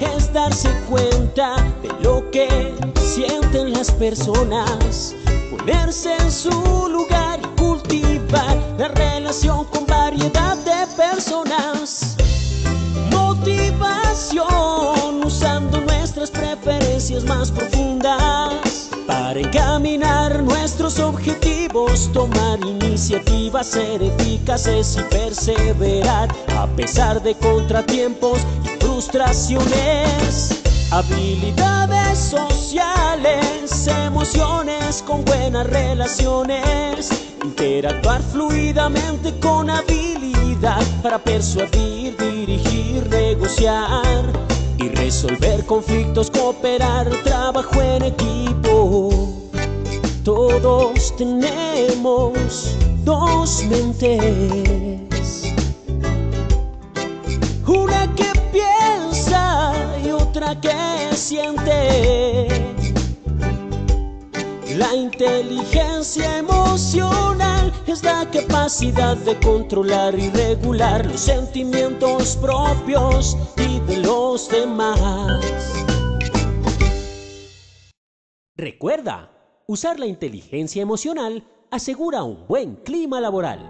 es darse cuenta de lo que sienten las personas, ponerse en su lugar y cultivar la relación con variedad de personas. Motivación usando nuestras preferencias más profundas Caminar nuestros objetivos, tomar iniciativas, ser eficaces y perseverar a pesar de contratiempos y frustraciones. Habilidades sociales, emociones con buenas relaciones, interactuar fluidamente con habilidad para persuadir, dirigir, negociar y resolver conflictos, cooperar, trabajo en equipo. Todos tenemos dos mentes. Una que piensa y otra que siente. La inteligencia emocional es la capacidad de controlar y regular los sentimientos propios y de los demás. Recuerda, usar la inteligencia emocional asegura un buen clima laboral.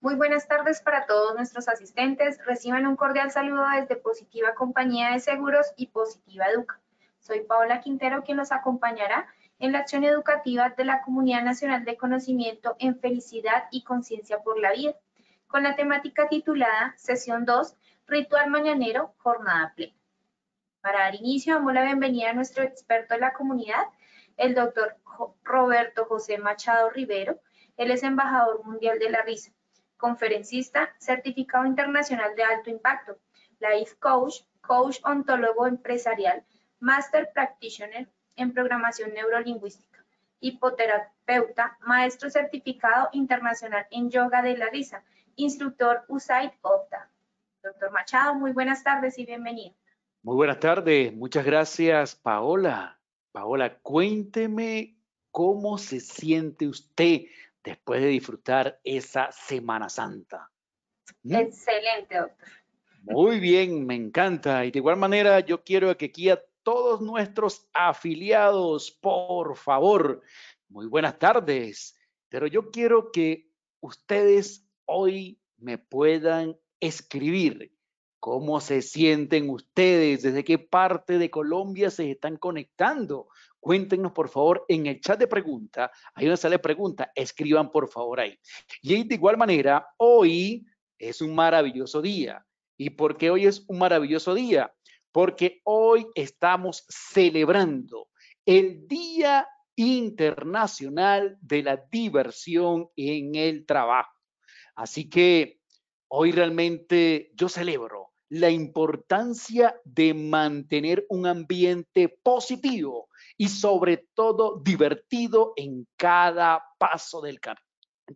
Muy buenas tardes para todos nuestros asistentes. Reciban un cordial saludo desde Positiva Compañía de Seguros y Positiva Educa. Soy Paola Quintero quien los acompañará en la acción educativa de la Comunidad Nacional de Conocimiento en Felicidad y Conciencia por la Vida, con la temática titulada Sesión 2, Ritual Mañanero, Jornada Plena. Para dar inicio, damos la bienvenida a nuestro experto de la comunidad, el doctor Roberto José Machado Rivero. Él es embajador mundial de la risa, conferencista, certificado internacional de alto impacto, life coach, coach ontólogo empresarial, master practitioner, en programación neurolingüística, hipoterapeuta, maestro certificado internacional en yoga de la risa, instructor USAID OPTA. Doctor Machado, muy buenas tardes y bienvenido. Muy buenas tardes, muchas gracias Paola. Paola, cuénteme cómo se siente usted después de disfrutar esa Semana Santa. ¿Mm? Excelente, doctor. Muy bien, me encanta. Y de igual manera, yo quiero que aquí a todos nuestros afiliados, por favor. Muy buenas tardes, pero yo quiero que ustedes hoy me puedan escribir cómo se sienten ustedes, desde qué parte de Colombia se están conectando. Cuéntenos, por favor, en el chat de pregunta, ahí donde sale pregunta, escriban, por favor, ahí. Y de igual manera, hoy es un maravilloso día. ¿Y por qué hoy es un maravilloso día? porque hoy estamos celebrando el Día Internacional de la Diversión en el Trabajo. Así que hoy realmente yo celebro la importancia de mantener un ambiente positivo y sobre todo divertido en cada paso del camino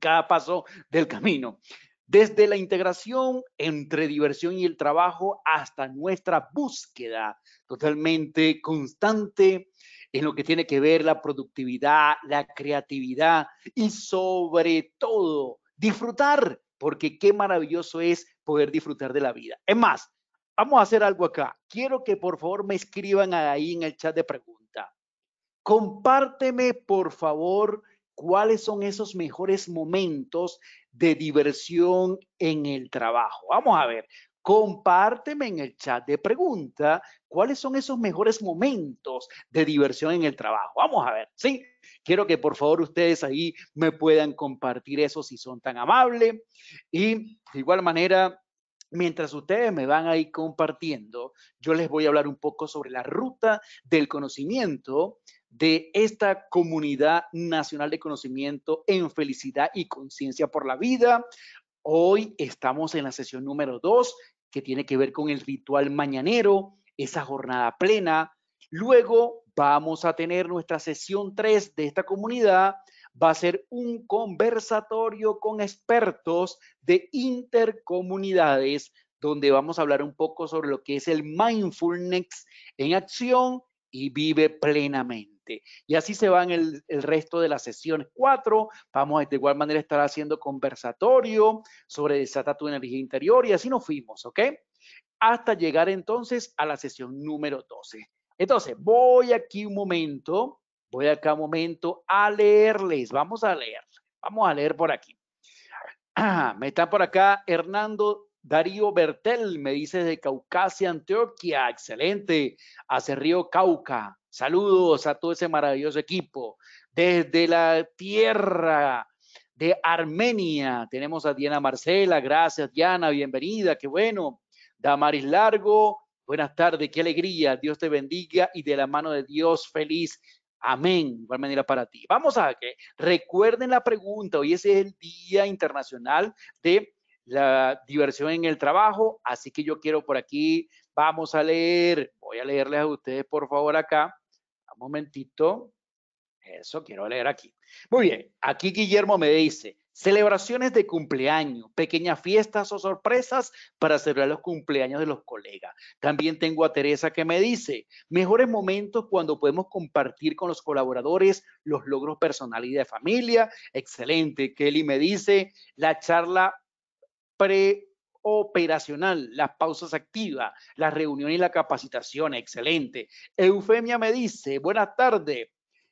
cada paso del camino desde la integración entre diversión y el trabajo hasta nuestra búsqueda totalmente constante en lo que tiene que ver la productividad, la creatividad y sobre todo disfrutar, porque qué maravilloso es poder disfrutar de la vida. Es más, vamos a hacer algo acá. Quiero que por favor me escriban ahí en el chat de pregunta. Compárteme por favor cuáles son esos mejores momentos de diversión en el trabajo. Vamos a ver, compárteme en el chat de pregunta cuáles son esos mejores momentos de diversión en el trabajo. Vamos a ver, ¿sí? Quiero que por favor ustedes ahí me puedan compartir eso si son tan amables. Y de igual manera, Mientras ustedes me van ahí compartiendo, yo les voy a hablar un poco sobre la ruta del conocimiento de esta comunidad nacional de conocimiento en felicidad y conciencia por la vida. Hoy estamos en la sesión número dos que tiene que ver con el ritual mañanero, esa jornada plena. Luego vamos a tener nuestra sesión tres de esta comunidad. Va a ser un conversatorio con expertos de intercomunidades, donde vamos a hablar un poco sobre lo que es el mindfulness en acción y vive plenamente. Este, y así se van el, el resto de las sesiones cuatro, Vamos a de igual manera estar haciendo conversatorio sobre desata de energía interior y así nos fuimos, ¿ok? Hasta llegar entonces a la sesión número 12. Entonces, voy aquí un momento, voy acá un momento a leerles. Vamos a leer, vamos a leer por aquí. me está por acá Hernando Darío Bertel, me dice de Caucasia, Antioquia, Excelente. Hace Río Cauca. Saludos a todo ese maravilloso equipo. Desde la tierra de Armenia tenemos a Diana Marcela. Gracias, Diana. Bienvenida. Qué bueno. Damaris Largo. Buenas tardes. Qué alegría. Dios te bendiga y de la mano de Dios feliz. Amén. Igual manera para ti. Vamos a que recuerden la pregunta. Hoy es el Día Internacional de la diversión en el trabajo. Así que yo quiero por aquí, vamos a leer, voy a leerles a ustedes por favor acá momentito. Eso quiero leer aquí. Muy bien, aquí Guillermo me dice, celebraciones de cumpleaños, pequeñas fiestas o sorpresas para celebrar los cumpleaños de los colegas. También tengo a Teresa que me dice, mejores momentos cuando podemos compartir con los colaboradores los logros personales y de familia. Excelente. Kelly me dice, la charla pre operacional, las pausas activas, las reuniones y la capacitación, excelente. Eufemia me dice, buenas tardes,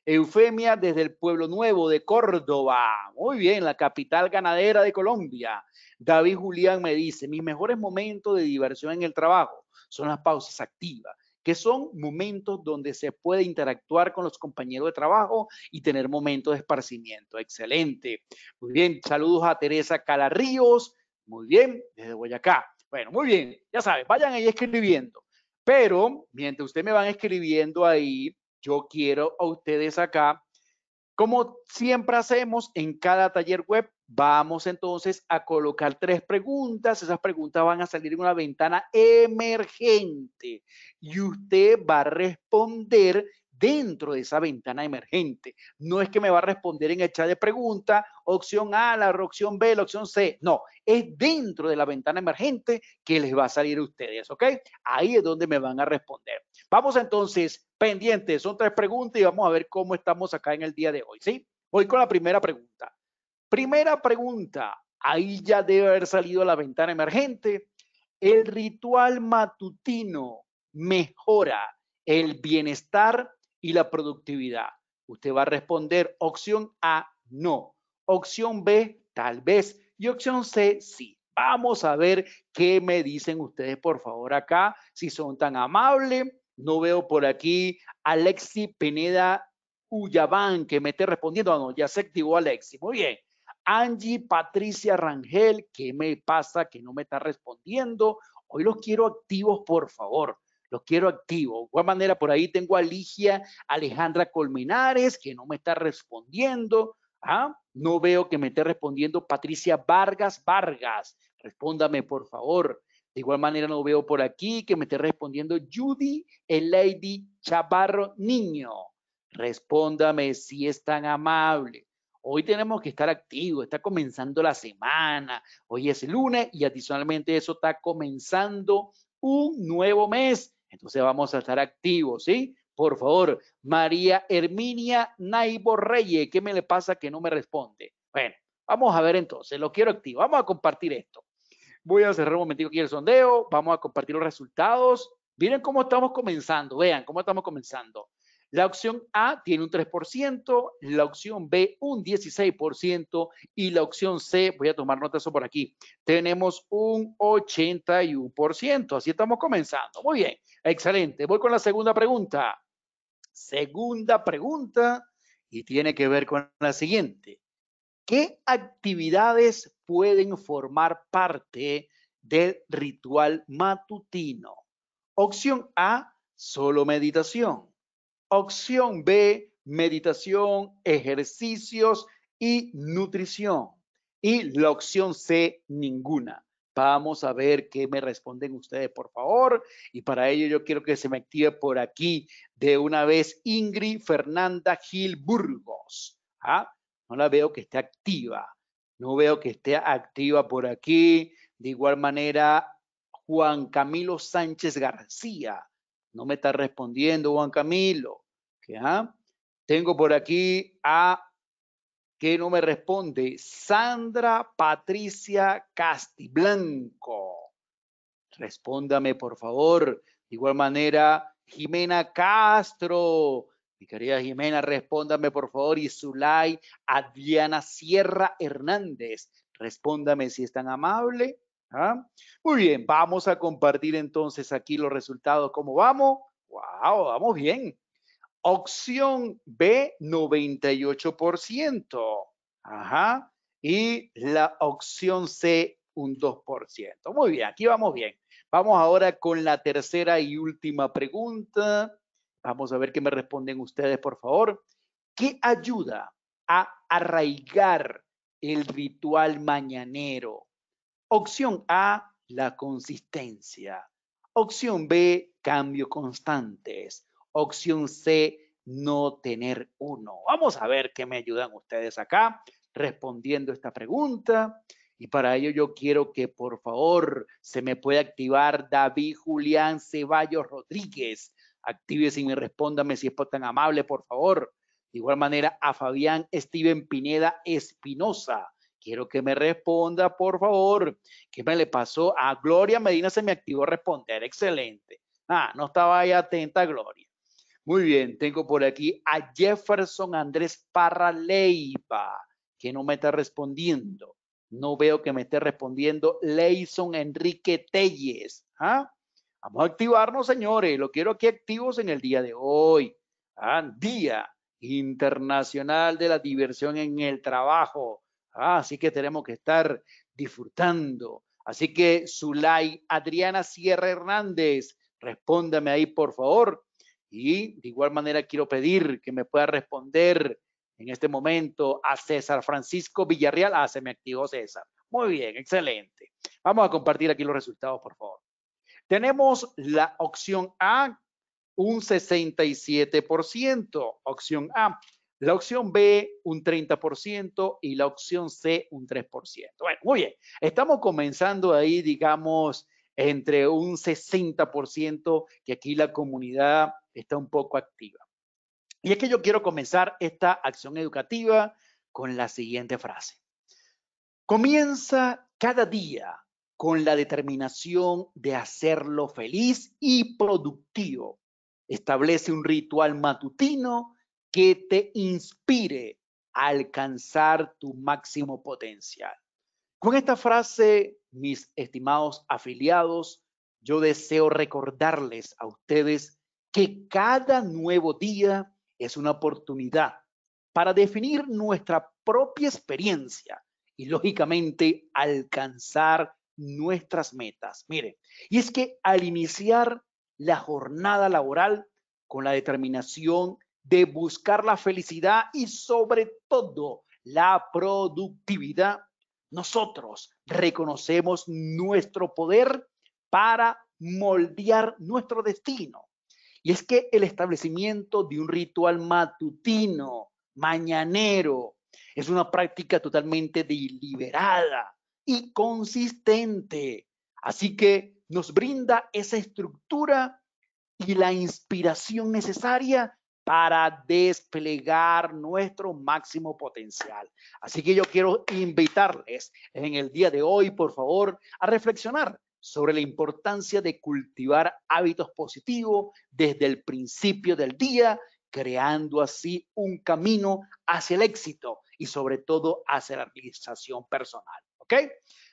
Eufemia desde el Pueblo Nuevo de Córdoba. Muy bien, la capital ganadera de Colombia. David Julián me dice, mis mejores momentos de diversión en el trabajo son las pausas activas, que son momentos donde se puede interactuar con los compañeros de trabajo y tener momentos de esparcimiento. Excelente. Muy bien, saludos a Teresa Calarríos muy bien, desde Boyacá. Bueno, muy bien, ya saben, vayan ahí escribiendo. Pero mientras ustedes me van escribiendo ahí, yo quiero a ustedes acá, como siempre hacemos en cada taller web, vamos entonces a colocar tres preguntas. Esas preguntas van a salir en una ventana emergente y usted va a responder dentro de esa ventana emergente. No es que me va a responder en el chat de pregunta, opción A, la opción B, la opción C. No, es dentro de la ventana emergente que les va a salir a ustedes, ¿ok? Ahí es donde me van a responder. Vamos entonces, pendientes, son tres preguntas y vamos a ver cómo estamos acá en el día de hoy, ¿sí? Voy con la primera pregunta. Primera pregunta, ahí ya debe haber salido la ventana emergente. El ritual matutino mejora el bienestar y la productividad? Usted va a responder opción A, no. Opción B, tal vez. Y opción C, sí. Vamos a ver qué me dicen ustedes, por favor, acá, si son tan amables. No veo por aquí Alexi Pineda Ullabán que me esté respondiendo. Ah, no, ya se activó Alexi. Muy bien. Angie Patricia Rangel, ¿qué me pasa que no me está respondiendo? Hoy los quiero activos, por favor los quiero activo. De igual manera, por ahí tengo a Ligia Alejandra Colmenares, que no me está respondiendo. ¿Ah? No veo que me esté respondiendo Patricia Vargas Vargas. Respóndame, por favor. De igual manera, no veo por aquí que me esté respondiendo Judy El Lady Chavarro Niño. Respóndame si es tan amable. Hoy tenemos que estar activos, está comenzando la semana, hoy es el lunes y adicionalmente eso está comenzando un nuevo mes. Entonces vamos a estar activos, ¿sí? Por favor, María Herminia Naibo Reyes, ¿qué me le pasa que no me responde? Bueno, vamos a ver entonces, lo quiero activo, vamos a compartir esto. Voy a cerrar un momentito aquí el sondeo, vamos a compartir los resultados. Miren cómo estamos comenzando, vean cómo estamos comenzando. La opción A tiene un 3%, la opción B un 16% y la opción C, voy a tomar nota eso por aquí, tenemos un 81%. Así estamos comenzando. Muy bien, excelente. Voy con la segunda pregunta. Segunda pregunta y tiene que ver con la siguiente. ¿Qué actividades pueden formar parte del ritual matutino? Opción A, solo meditación. Opción B, meditación, ejercicios y nutrición. Y la opción C, ninguna. Vamos a ver qué me responden ustedes, por favor. Y para ello yo quiero que se me active por aquí de una vez Ingrid Fernanda Gil Burgos. ¿Ah? No la veo que esté activa. No veo que esté activa por aquí. De igual manera, Juan Camilo Sánchez García. No me está respondiendo Juan Camilo. ¿Qué, Tengo por aquí a que no me responde. Sandra Patricia Castiblanco. Respóndame, por favor. De igual manera, Jimena Castro. Mi querida Jimena, respóndame, por favor. Y Zulay Adriana Sierra Hernández. Respóndame si es tan amable. ¿Ah? Muy bien, vamos a compartir entonces aquí los resultados. ¿Cómo vamos? ¡Wow! Vamos bien. Opción B, 98%. Ajá. Y la opción C, un 2%. Muy bien, aquí vamos bien. Vamos ahora con la tercera y última pregunta. Vamos a ver qué me responden ustedes, por favor. ¿Qué ayuda a arraigar el ritual mañanero? Opción A, la consistencia. Opción B, cambio constantes. Opción C, no tener uno. Vamos a ver qué me ayudan ustedes acá respondiendo esta pregunta. Y para ello yo quiero que por favor se me pueda activar David Julián Ceballos Rodríguez. Active y me respóndame si es tan amable, por favor. De igual manera a Fabián Steven Pineda Espinosa. Quiero que me responda, por favor. ¿Qué me le pasó? A Gloria Medina se me activó responder. Excelente. Ah, no estaba ahí atenta, Gloria. Muy bien, tengo por aquí a Jefferson Andrés Parra Leiva, que no me está respondiendo. No veo que me esté respondiendo Leison Enrique Telles. ¿Ah? Vamos a activarnos, señores. Lo quiero aquí activos en el día de hoy. ¿Ah? Día Internacional de la Diversión en el Trabajo. Ah, así que tenemos que estar disfrutando. Así que Zulay Adriana Sierra Hernández, respóndame ahí, por favor. Y de igual manera quiero pedir que me pueda responder en este momento a César Francisco Villarreal. Ah, se me activó César. Muy bien, excelente. Vamos a compartir aquí los resultados, por favor. Tenemos la opción A, un 67%. Opción A, la opción B un 30% y la opción C un 3%. Bueno, muy bien, estamos comenzando ahí, digamos, entre un 60% que aquí la comunidad está un poco activa. Y es que yo quiero comenzar esta acción educativa con la siguiente frase. Comienza cada día con la determinación de hacerlo feliz y productivo. Establece un ritual matutino que te inspire a alcanzar tu máximo potencial. Con esta frase, mis estimados afiliados, yo deseo recordarles a ustedes que cada nuevo día es una oportunidad para definir nuestra propia experiencia y, lógicamente, alcanzar nuestras metas. Mire, y es que al iniciar la jornada laboral con la determinación de buscar la felicidad y sobre todo la productividad, nosotros reconocemos nuestro poder para moldear nuestro destino. Y es que el establecimiento de un ritual matutino, mañanero, es una práctica totalmente deliberada y consistente. Así que nos brinda esa estructura y la inspiración necesaria para desplegar nuestro máximo potencial. Así que yo quiero invitarles en el día de hoy, por favor, a reflexionar sobre la importancia de cultivar hábitos positivos desde el principio del día, creando así un camino hacia el éxito y sobre todo hacia la realización personal. ¿Ok?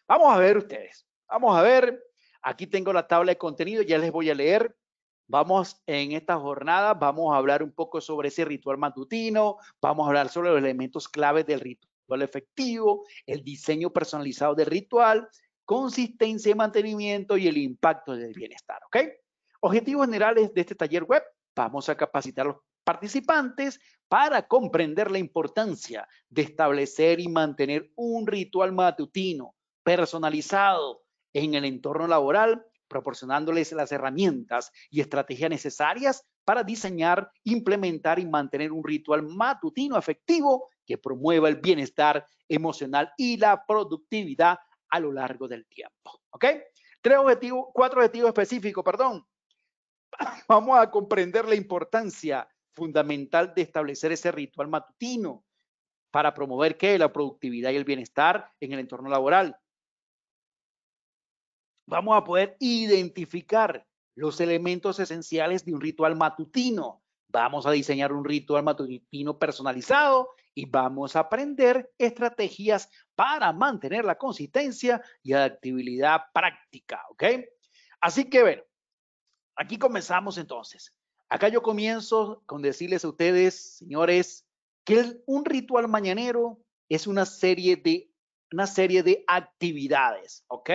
Vamos a ver ustedes. Vamos a ver. Aquí tengo la tabla de contenido, ya les voy a leer. Vamos en esta jornada, vamos a hablar un poco sobre ese ritual matutino, vamos a hablar sobre los elementos claves del ritual efectivo, el diseño personalizado del ritual, consistencia y mantenimiento y el impacto del bienestar, ¿ok? Objetivos generales de este taller web, vamos a capacitar a los participantes para comprender la importancia de establecer y mantener un ritual matutino personalizado en el entorno laboral proporcionándoles las herramientas y estrategias necesarias para diseñar, implementar y mantener un ritual matutino efectivo que promueva el bienestar emocional y la productividad a lo largo del tiempo. ¿Ok? Tres objetivos, cuatro objetivos específicos, perdón. Vamos a comprender la importancia fundamental de establecer ese ritual matutino para promover ¿qué? la productividad y el bienestar en el entorno laboral vamos a poder identificar los elementos esenciales de un ritual matutino. Vamos a diseñar un ritual matutino personalizado y vamos a aprender estrategias para mantener la consistencia y adaptabilidad práctica, ¿ok? Así que, bueno, aquí comenzamos entonces. Acá yo comienzo con decirles a ustedes, señores, que un ritual mañanero es una serie de, una serie de actividades, ¿ok?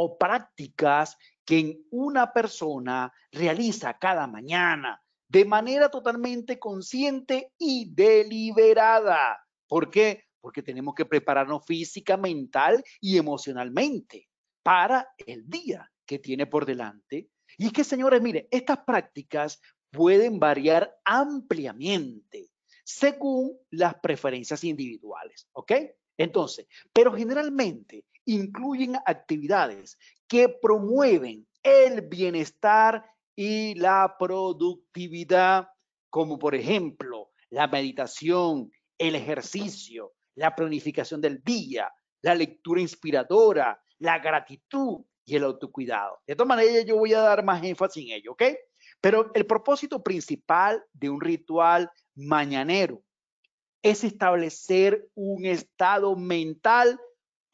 o prácticas que una persona realiza cada mañana de manera totalmente consciente y deliberada. ¿Por qué? Porque tenemos que prepararnos física, mental y emocionalmente para el día que tiene por delante. Y es que, señores, mire, estas prácticas pueden variar ampliamente según las preferencias individuales, ¿ok? Entonces, pero generalmente incluyen actividades que promueven el bienestar y la productividad, como por ejemplo la meditación, el ejercicio, la planificación del día, la lectura inspiradora, la gratitud y el autocuidado. De todas maneras, yo voy a dar más énfasis en ello, ¿ok? Pero el propósito principal de un ritual mañanero es establecer un estado mental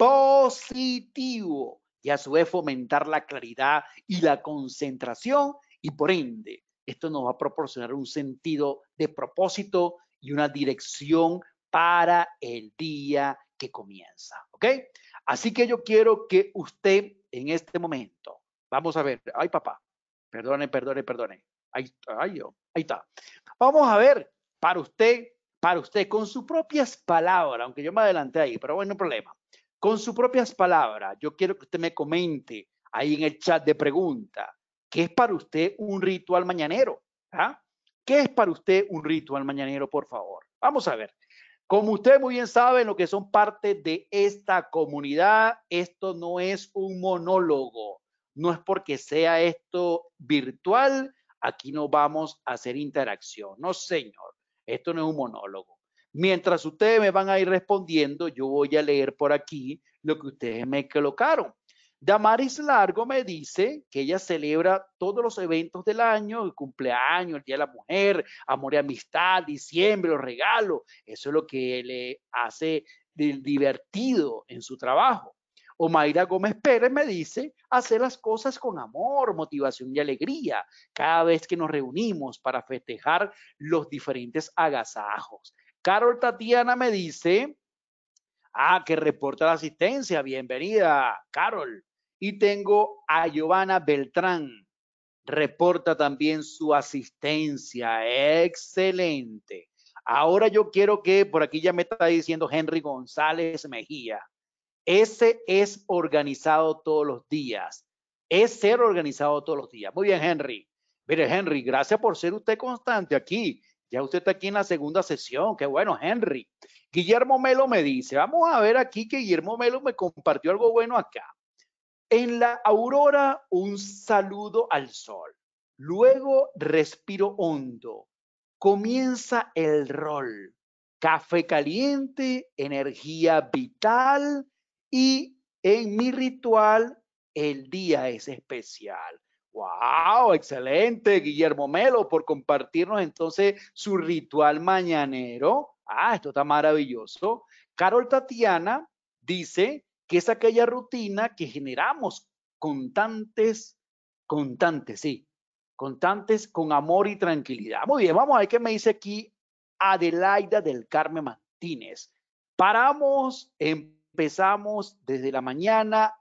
positivo y a su vez fomentar la claridad y la concentración y por ende esto nos va a proporcionar un sentido de propósito y una dirección para el día que comienza, ¿ok? Así que yo quiero que usted en este momento, vamos a ver, ay papá, perdone, perdone, perdone, ahí, yo ahí está. Vamos a ver para usted, para usted, con sus propias palabras, aunque yo me adelanté ahí, pero bueno, no problema con sus propias palabras, yo quiero que usted me comente ahí en el chat de pregunta, ¿qué es para usted un ritual mañanero? ¿Ah? ¿Qué es para usted un ritual mañanero, por favor? Vamos a ver. Como usted muy bien sabe, lo que son parte de esta comunidad, esto no es un monólogo, no es porque sea esto virtual, aquí no vamos a hacer interacción, no señor, esto no es un monólogo. Mientras ustedes me van a ir respondiendo, yo voy a leer por aquí lo que ustedes me colocaron. Damaris Largo me dice que ella celebra todos los eventos del año, el cumpleaños, el Día de la Mujer, Amor y Amistad, diciembre, los regalos. Eso es lo que le hace divertido en su trabajo. O Gómez Pérez me dice hacer las cosas con amor, motivación y alegría cada vez que nos reunimos para festejar los diferentes agasajos. Carol Tatiana me dice, ah, que reporta la asistencia. Bienvenida, Carol. Y tengo a Giovanna Beltrán. Reporta también su asistencia. Excelente. Ahora yo quiero que, por aquí ya me está diciendo Henry González Mejía. Ese es organizado todos los días. Es ser organizado todos los días. Muy bien, Henry. Mire, Henry, gracias por ser usted constante aquí ya usted está aquí en la segunda sesión. Qué bueno, Henry. Guillermo Melo me dice, vamos a ver aquí que Guillermo Melo me compartió algo bueno acá. En la aurora, un saludo al sol. Luego respiro hondo. Comienza el rol. Café caliente, energía vital y en mi ritual el día es especial. Wow, excelente, Guillermo Melo, por compartirnos entonces su ritual mañanero. Ah, esto está maravilloso. Carol Tatiana dice que es aquella rutina que generamos constantes, constantes, sí, constantes con amor y tranquilidad. Muy bien, vamos a ver qué me dice aquí Adelaida del Carmen Martínez. Paramos, empezamos desde la mañana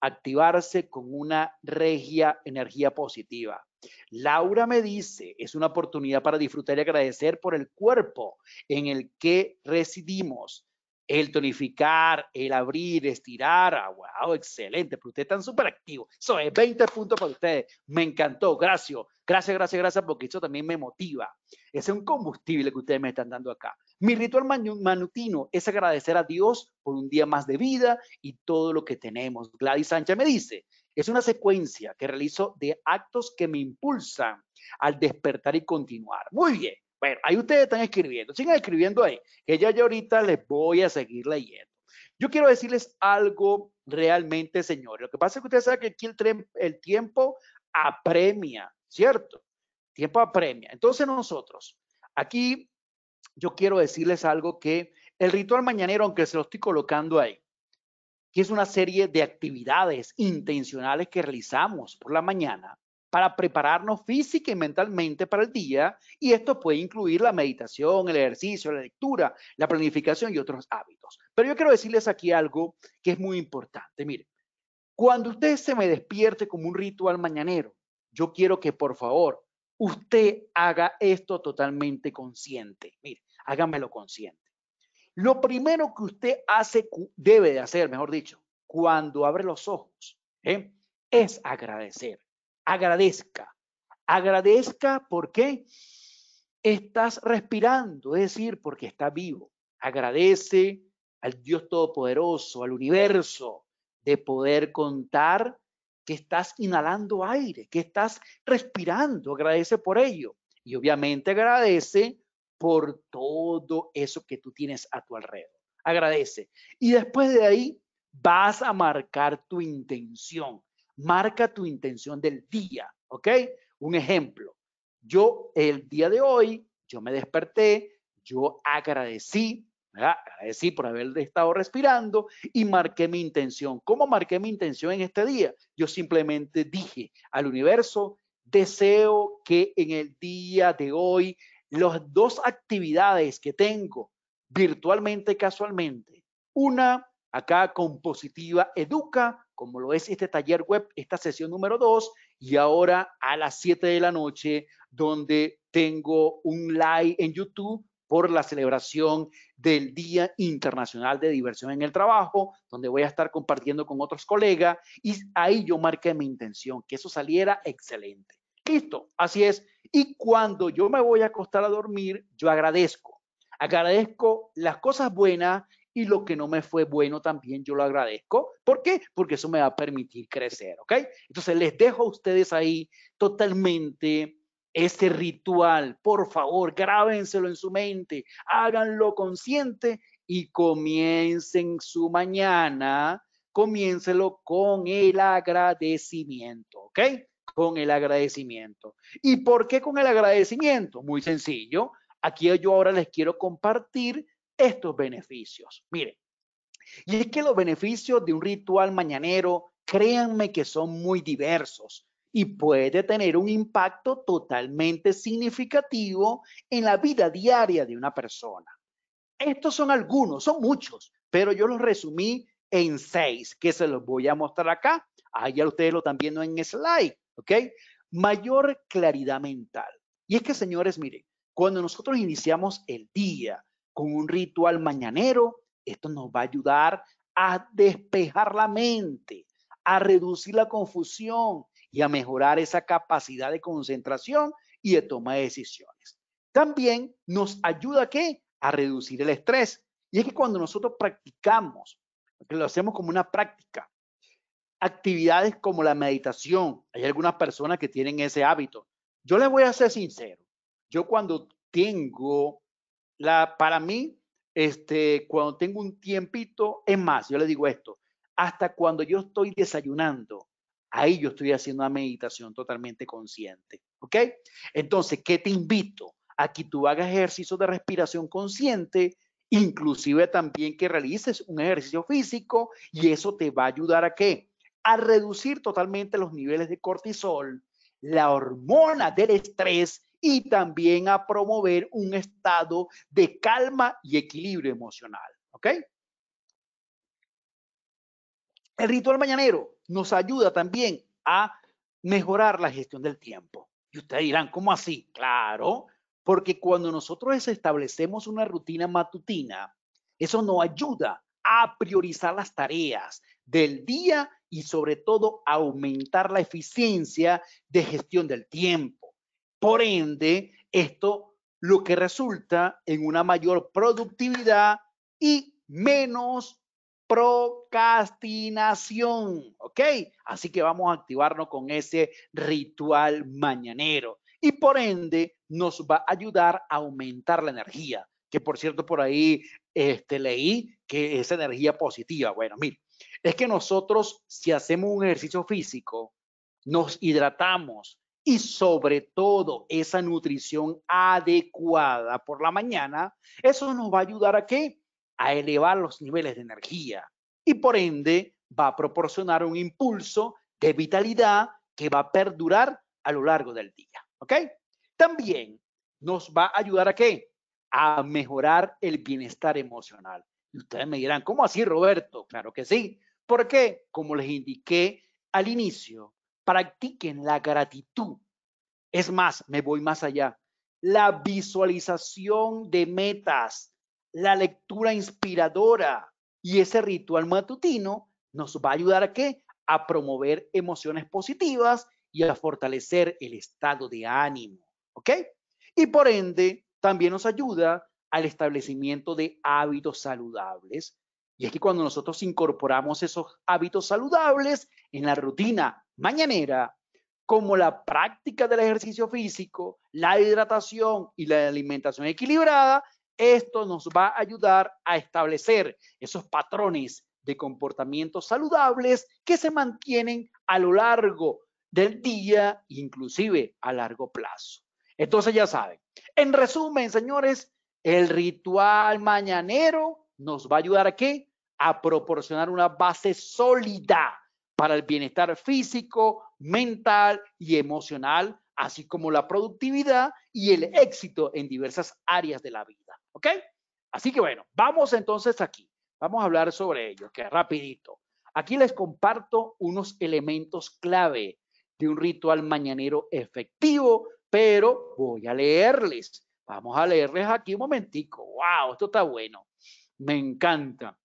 activarse con una regia energía positiva. Laura me dice, es una oportunidad para disfrutar y agradecer por el cuerpo en el que residimos. El tonificar, el abrir, estirar. ¡Wow! Ah, excelente. Pero ustedes están súper activos. Eso es 20 puntos para ustedes. Me encantó. Gracias. Gracias, gracias, gracias, porque eso también me motiva. Ese es un combustible que ustedes me están dando acá. Mi ritual manutino es agradecer a Dios por un día más de vida y todo lo que tenemos. Gladys Sánchez me dice, es una secuencia que realizo de actos que me impulsan al despertar y continuar. Muy bien. Bueno, ahí ustedes están escribiendo. Sigan escribiendo ahí, que ya, ahorita les voy a seguir leyendo. Yo quiero decirles algo realmente, señores. Lo que pasa es que ustedes saben que aquí el, tiempo apremia, ¿cierto? tiempo apremia. Entonces nosotros, aquí yo quiero decirles algo que el ritual mañanero, aunque se lo estoy colocando ahí, que es una serie de actividades intencionales que realizamos por la mañana para prepararnos física y mentalmente para el día, y esto puede incluir la meditación, el ejercicio, la lectura, la planificación y otros hábitos. Pero yo quiero decirles aquí algo que es muy importante. Mire, cuando usted se me despierte como un ritual mañanero, yo quiero que por favor usted haga esto totalmente consciente. Mire, hágamelo consciente. Lo primero que usted hace, debe de hacer, mejor dicho, cuando abre los ojos, ¿eh? es agradecer. Agradezca. Agradezca porque estás respirando, es decir, porque está vivo. Agradece al Dios Todopoderoso, al universo, de poder contar que estás inhalando aire, que estás respirando. Agradece por ello. Y obviamente agradece por todo eso que tú tienes a tu alrededor. Agradece. Y después de ahí vas a marcar tu intención. Marca tu intención del día, ¿ok? Un ejemplo. Yo el día de hoy, yo me desperté, yo agradecí, ¿verdad? Agradecí por haber estado respirando y marqué mi intención. ¿Cómo marqué mi intención en este día? Yo simplemente dije al universo, deseo que en el día de hoy las dos actividades que tengo virtualmente, casualmente, una acá compositiva Educa, como lo es este taller web, esta sesión número dos, y ahora a las 7 de la noche, donde tengo un live en YouTube por la celebración del Día Internacional de Diversión en el Trabajo, donde voy a estar compartiendo con otros colegas, y ahí yo marqué mi intención, que eso saliera excelente. Listo, así es. Y cuando yo me voy a acostar a dormir, yo agradezco. Agradezco las cosas buenas y lo que no me fue bueno también yo lo agradezco. ¿Por qué? Porque eso me va a permitir crecer, ¿ok? Entonces les dejo a ustedes ahí totalmente este ritual. Por favor, grábenselo en su mente, háganlo consciente y comiencen su mañana, comiéncelo con el agradecimiento, ¿ok? Con el agradecimiento. ¿Y por qué con el agradecimiento? Muy sencillo. Aquí yo ahora les quiero compartir estos beneficios. Miren, y es que los beneficios de un ritual mañanero, créanme que son muy diversos y puede tener un impacto totalmente significativo en la vida diaria de una persona. Estos son algunos, son muchos, pero yo los resumí en seis que se los voy a mostrar acá. Ahí ya ustedes lo están viendo en slide. ¿ok? Mayor claridad mental. Y es que, señores, miren, cuando nosotros iniciamos el día con un ritual mañanero, esto nos va a ayudar a despejar la mente, a reducir la confusión y a mejorar esa capacidad de concentración y de toma de decisiones. También nos ayuda a qué? A reducir el estrés. Y es que cuando nosotros practicamos, lo hacemos como una práctica, actividades como la meditación. Hay algunas personas que tienen ese hábito. Yo les voy a ser sincero. Yo cuando tengo la, para mí, este, cuando tengo un tiempito, es más, yo le digo esto, hasta cuando yo estoy desayunando, ahí yo estoy haciendo una meditación totalmente consciente. ¿Ok? Entonces, ¿qué te invito? A que tú hagas ejercicios de respiración consciente, inclusive también que realices un ejercicio físico y eso te va a ayudar a qué? a reducir totalmente los niveles de cortisol, la hormona del estrés y también a promover un estado de calma y equilibrio emocional. ¿Ok? El ritual mañanero nos ayuda también a mejorar la gestión del tiempo. Y ustedes dirán, ¿cómo así? Claro, porque cuando nosotros establecemos una rutina matutina, eso nos ayuda a priorizar las tareas del día y sobre todo aumentar la eficiencia de gestión del tiempo. Por ende, esto lo que resulta en una mayor productividad y menos procrastinación, ¿ok? Así que vamos a activarnos con ese ritual mañanero y por ende nos va a ayudar a aumentar la energía, que por cierto por ahí este, leí que es energía positiva. Bueno, mire, es que nosotros si hacemos un ejercicio físico, nos hidratamos y sobre todo esa nutrición adecuada por la mañana, eso nos va a ayudar a qué? A elevar los niveles de energía y por ende va a proporcionar un impulso de vitalidad que va a perdurar a lo largo del día. ¿Ok? También nos va a ayudar a qué? A mejorar el bienestar emocional. Y ustedes me dirán, ¿cómo así, Roberto? Claro que sí. ¿Por qué? Como les indiqué al inicio, practiquen la gratitud. Es más, me voy más allá. La visualización de metas, la lectura inspiradora y ese ritual matutino nos va a ayudar a qué? A promover emociones positivas y a fortalecer el estado de ánimo. ¿Ok? Y por ende, también nos ayuda al establecimiento de hábitos saludables y es que cuando nosotros incorporamos esos hábitos saludables en la rutina mañanera, como la práctica del ejercicio físico, la hidratación y la alimentación equilibrada, esto nos va a ayudar a establecer esos patrones de comportamientos saludables que se mantienen a lo largo del día, inclusive a largo plazo. Entonces ya saben, en resumen, señores, el ritual mañanero nos va a ayudar a qué? a proporcionar una base sólida para el bienestar físico, mental y emocional, así como la productividad y el éxito en diversas áreas de la vida. ¿Ok? Así que bueno, vamos entonces aquí. Vamos a hablar sobre ello, que rapidito. Aquí les comparto unos elementos clave de un ritual mañanero efectivo, pero voy a leerles. Vamos a leerles aquí un momentico. ¡Wow! Esto está bueno. Me encanta.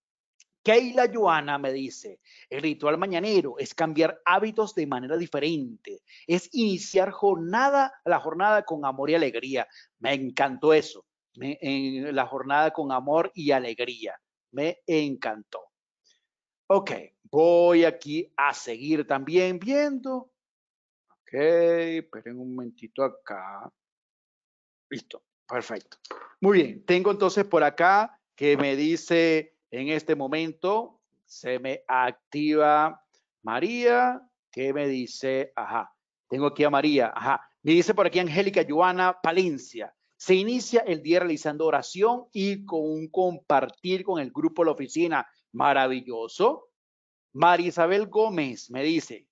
Keila Joana me dice, el ritual mañanero es cambiar hábitos de manera diferente, es iniciar jornada, la jornada con amor y alegría. Me encantó eso, en eh, la jornada con amor y alegría. Me encantó. Ok, voy aquí a seguir también viendo. Ok, esperen un momentito acá. Listo, perfecto. Muy bien, tengo entonces por acá que me dice en este momento se me activa María, que me dice, ajá, tengo aquí a María, ajá. Me dice por aquí Angélica Joana Palencia. Se inicia el día realizando oración y con un compartir con el grupo de la oficina. Maravilloso. María Isabel Gómez me dice,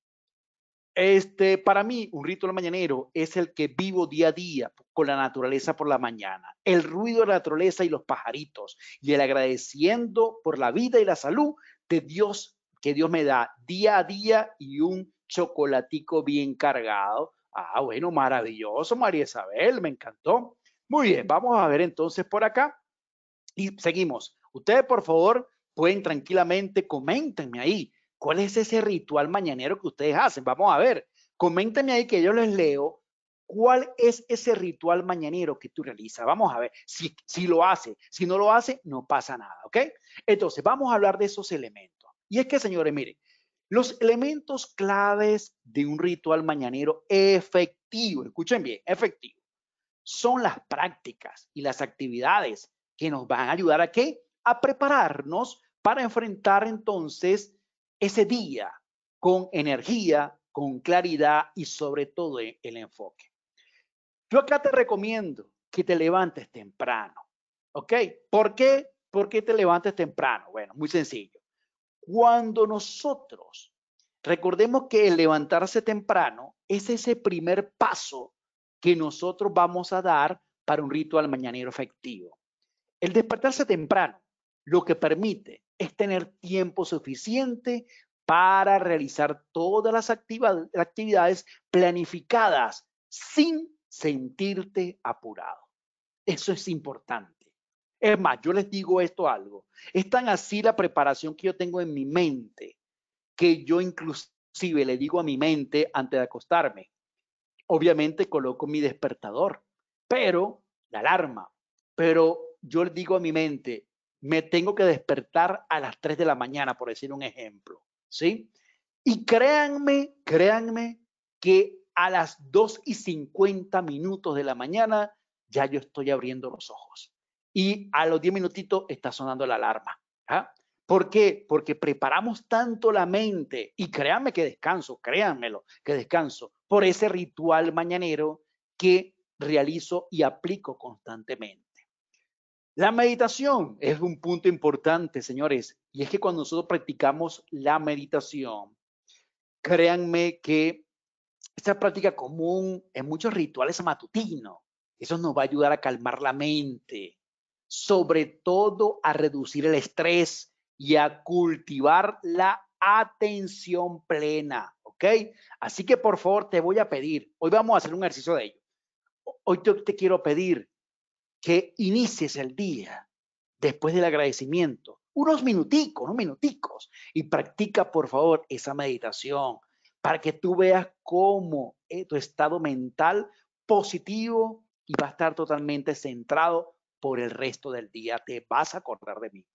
este, para mí, un ritual mañanero es el que vivo día a día con la naturaleza por la mañana, el ruido de la naturaleza y los pajaritos, y el agradeciendo por la vida y la salud de Dios que Dios me da día a día y un chocolatico bien cargado. Ah, bueno, maravilloso, María Isabel, me encantó. Muy bien, vamos a ver entonces por acá y seguimos. Ustedes, por favor, pueden tranquilamente, coméntenme ahí ¿Cuál es ese ritual mañanero que ustedes hacen? Vamos a ver, coméntenme ahí que yo les leo. ¿Cuál es ese ritual mañanero que tú realizas? Vamos a ver si, si lo hace. Si no lo hace, no pasa nada, ¿ok? Entonces, vamos a hablar de esos elementos. Y es que, señores, miren, los elementos claves de un ritual mañanero efectivo, escuchen bien, efectivo, son las prácticas y las actividades que nos van a ayudar a qué? A prepararnos para enfrentar entonces ese día con energía, con claridad y sobre todo el enfoque. Yo acá te recomiendo que te levantes temprano, ¿ok? ¿Por qué? ¿Por qué te levantes temprano? Bueno, muy sencillo. Cuando nosotros recordemos que el levantarse temprano es ese primer paso que nosotros vamos a dar para un ritual mañanero efectivo. El despertarse temprano lo que permite es tener tiempo suficiente para realizar todas las actividades planificadas sin sentirte apurado. Eso es importante. Es más, yo les digo esto algo. Es tan así la preparación que yo tengo en mi mente que yo inclusive le digo a mi mente antes de acostarme. Obviamente coloco mi despertador, pero la alarma. Pero yo le digo a mi mente, me tengo que despertar a las 3 de la mañana, por decir un ejemplo, ¿sí? Y créanme, créanme que a las 2 y 50 minutos de la mañana ya yo estoy abriendo los ojos. Y a los 10 minutitos está sonando la alarma. ¿ah? ¿Por qué? Porque preparamos tanto la mente y créanme que descanso, créanmelo, que descanso por ese ritual mañanero que realizo y aplico constantemente. La meditación es un punto importante, señores, y es que cuando nosotros practicamos la meditación, créanme que esta práctica común en muchos rituales matutinos, eso nos va a ayudar a calmar la mente, sobre todo a reducir el estrés y a cultivar la atención plena, ¿ok? Así que por favor te voy a pedir, hoy vamos a hacer un ejercicio de ello. Hoy te quiero pedir que inicies el día después del agradecimiento, unos minuticos, unos minuticos, y practica por favor esa meditación para que tú veas cómo eh, tu estado mental positivo y va a estar totalmente centrado por el resto del día. Te vas a acordar de mí.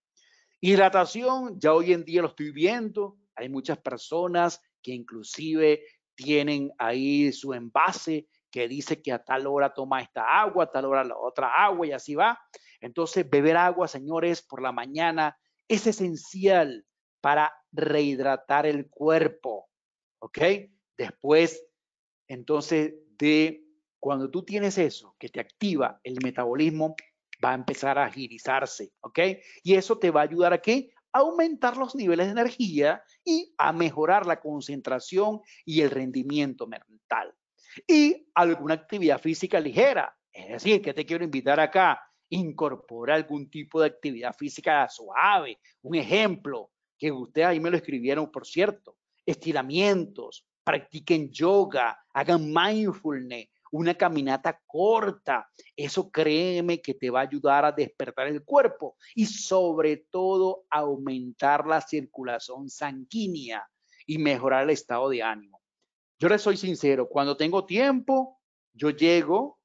Hidratación, ya hoy en día lo estoy viendo. Hay muchas personas que inclusive tienen ahí su envase que dice que a tal hora toma esta agua, a tal hora la otra agua y así va. Entonces, beber agua, señores, por la mañana es esencial para rehidratar el cuerpo, ¿ok? Después, entonces, de cuando tú tienes eso, que te activa el metabolismo, va a empezar a agilizarse, ¿ok? Y eso te va a ayudar a qué? A aumentar los niveles de energía y a mejorar la concentración y el rendimiento mental y alguna actividad física ligera. Es decir, que te quiero invitar acá, incorpora algún tipo de actividad física suave. Un ejemplo, que ustedes ahí me lo escribieron, por cierto, estiramientos, practiquen yoga, hagan mindfulness, una caminata corta. Eso créeme que te va a ayudar a despertar el cuerpo y sobre todo aumentar la circulación sanguínea y mejorar el estado de ánimo. Yo les soy sincero, cuando tengo tiempo, yo llego,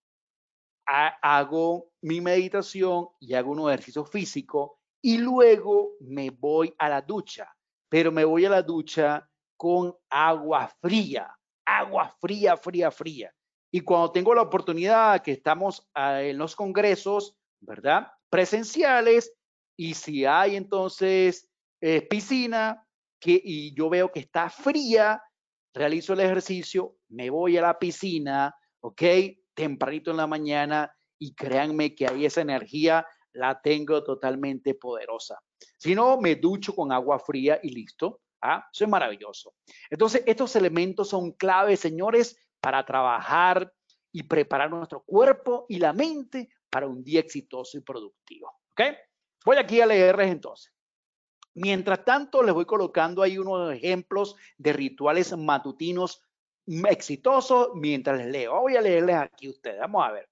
hago mi meditación y hago un ejercicio físico y luego me voy a la ducha, pero me voy a la ducha con agua fría, agua fría, fría, fría. Y cuando tengo la oportunidad que estamos ah, en los congresos, ¿verdad? Presenciales, y si hay entonces eh, piscina que, y yo veo que está fría, realizo el ejercicio, me voy a la piscina, ¿ok? Tempranito en la mañana y créanme que ahí esa energía la tengo totalmente poderosa. Si no, me ducho con agua fría y listo. ¿ah? Eso es maravilloso. Entonces, estos elementos son claves, señores, para trabajar y preparar nuestro cuerpo y la mente para un día exitoso y productivo. ¿Ok? Voy aquí a leerles entonces. Mientras tanto, les voy colocando ahí unos ejemplos de rituales matutinos exitosos mientras les leo. Voy a leerles aquí a ustedes. Vamos a ver.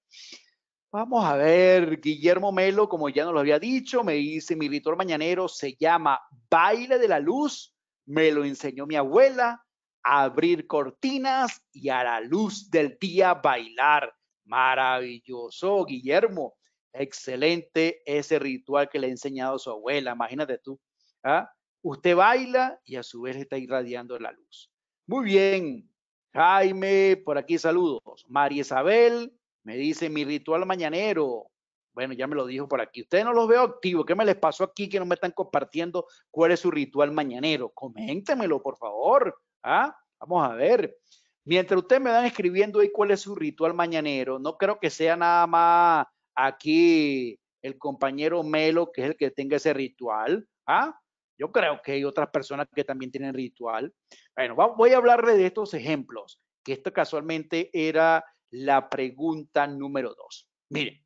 Vamos a ver, Guillermo Melo, como ya nos lo había dicho, me dice, mi ritual mañanero se llama baile de la luz, me lo enseñó mi abuela, abrir cortinas y a la luz del día bailar. Maravilloso, Guillermo. Excelente ese ritual que le ha enseñado su abuela, imagínate tú. ¿Ah? Usted baila y a su vez está irradiando la luz. Muy bien, Jaime, por aquí saludos. María Isabel me dice mi ritual mañanero. Bueno, ya me lo dijo por aquí. Ustedes no los veo activos. ¿Qué me les pasó aquí que no me están compartiendo cuál es su ritual mañanero? Coméntemelo, por favor. ¿ah? Vamos a ver. Mientras ustedes me van escribiendo ahí cuál es su ritual mañanero, no creo que sea nada más aquí el compañero Melo, que es el que tenga ese ritual. ¿Ah? Yo creo que hay otras personas que también tienen ritual. Bueno, voy a hablarle de estos ejemplos, que esto casualmente era la pregunta número dos. Miren,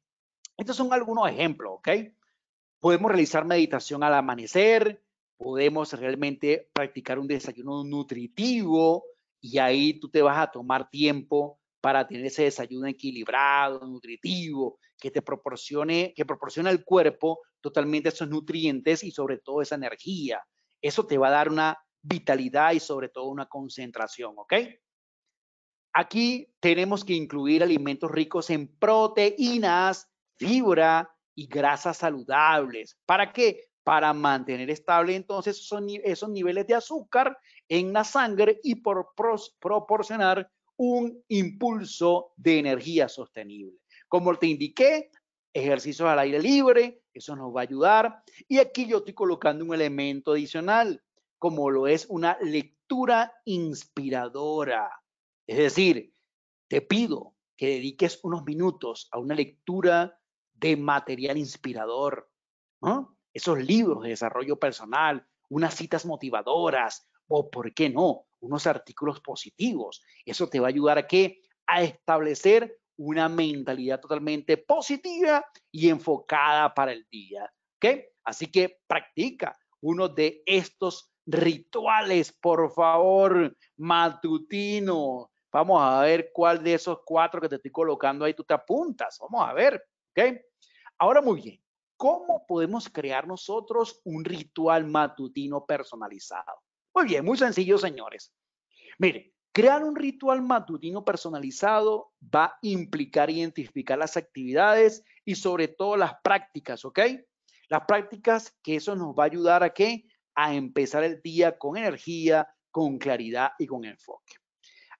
estos son algunos ejemplos, ¿ok? Podemos realizar meditación al amanecer, podemos realmente practicar un desayuno nutritivo y ahí tú te vas a tomar tiempo para tener ese desayuno equilibrado, nutritivo, que te proporcione, que proporcione al cuerpo totalmente esos nutrientes y sobre todo esa energía. Eso te va a dar una vitalidad y sobre todo una concentración, ¿ok? Aquí tenemos que incluir alimentos ricos en proteínas, fibra y grasas saludables. ¿Para qué? Para mantener estable entonces esos, niveles de azúcar en la sangre y por proporcionar un impulso de energía sostenible. Como te indiqué, ejercicios al aire libre, eso nos va a ayudar. Y aquí yo estoy colocando un elemento adicional, como lo es una lectura inspiradora. Es decir, te pido que dediques unos minutos a una lectura de material inspirador, esos libros de desarrollo personal, unas citas motivadoras o, ¿por qué no?, unos artículos positivos. Eso te va a ayudar a qué? A establecer una mentalidad totalmente positiva y enfocada para el día. que Así que practica uno de estos rituales, por favor, matutino. Vamos a ver cuál de esos cuatro que te estoy colocando ahí tú te apuntas. Vamos a ver. ¿Ok? Ahora muy bien. ¿Cómo podemos crear nosotros un ritual matutino personalizado? Muy bien, muy sencillo, señores. Miren, Crear un ritual matutino personalizado va a implicar identificar las actividades y sobre todo las prácticas, ¿ok? Las prácticas que eso nos va a ayudar a qué? A empezar el día con energía, con claridad y con enfoque.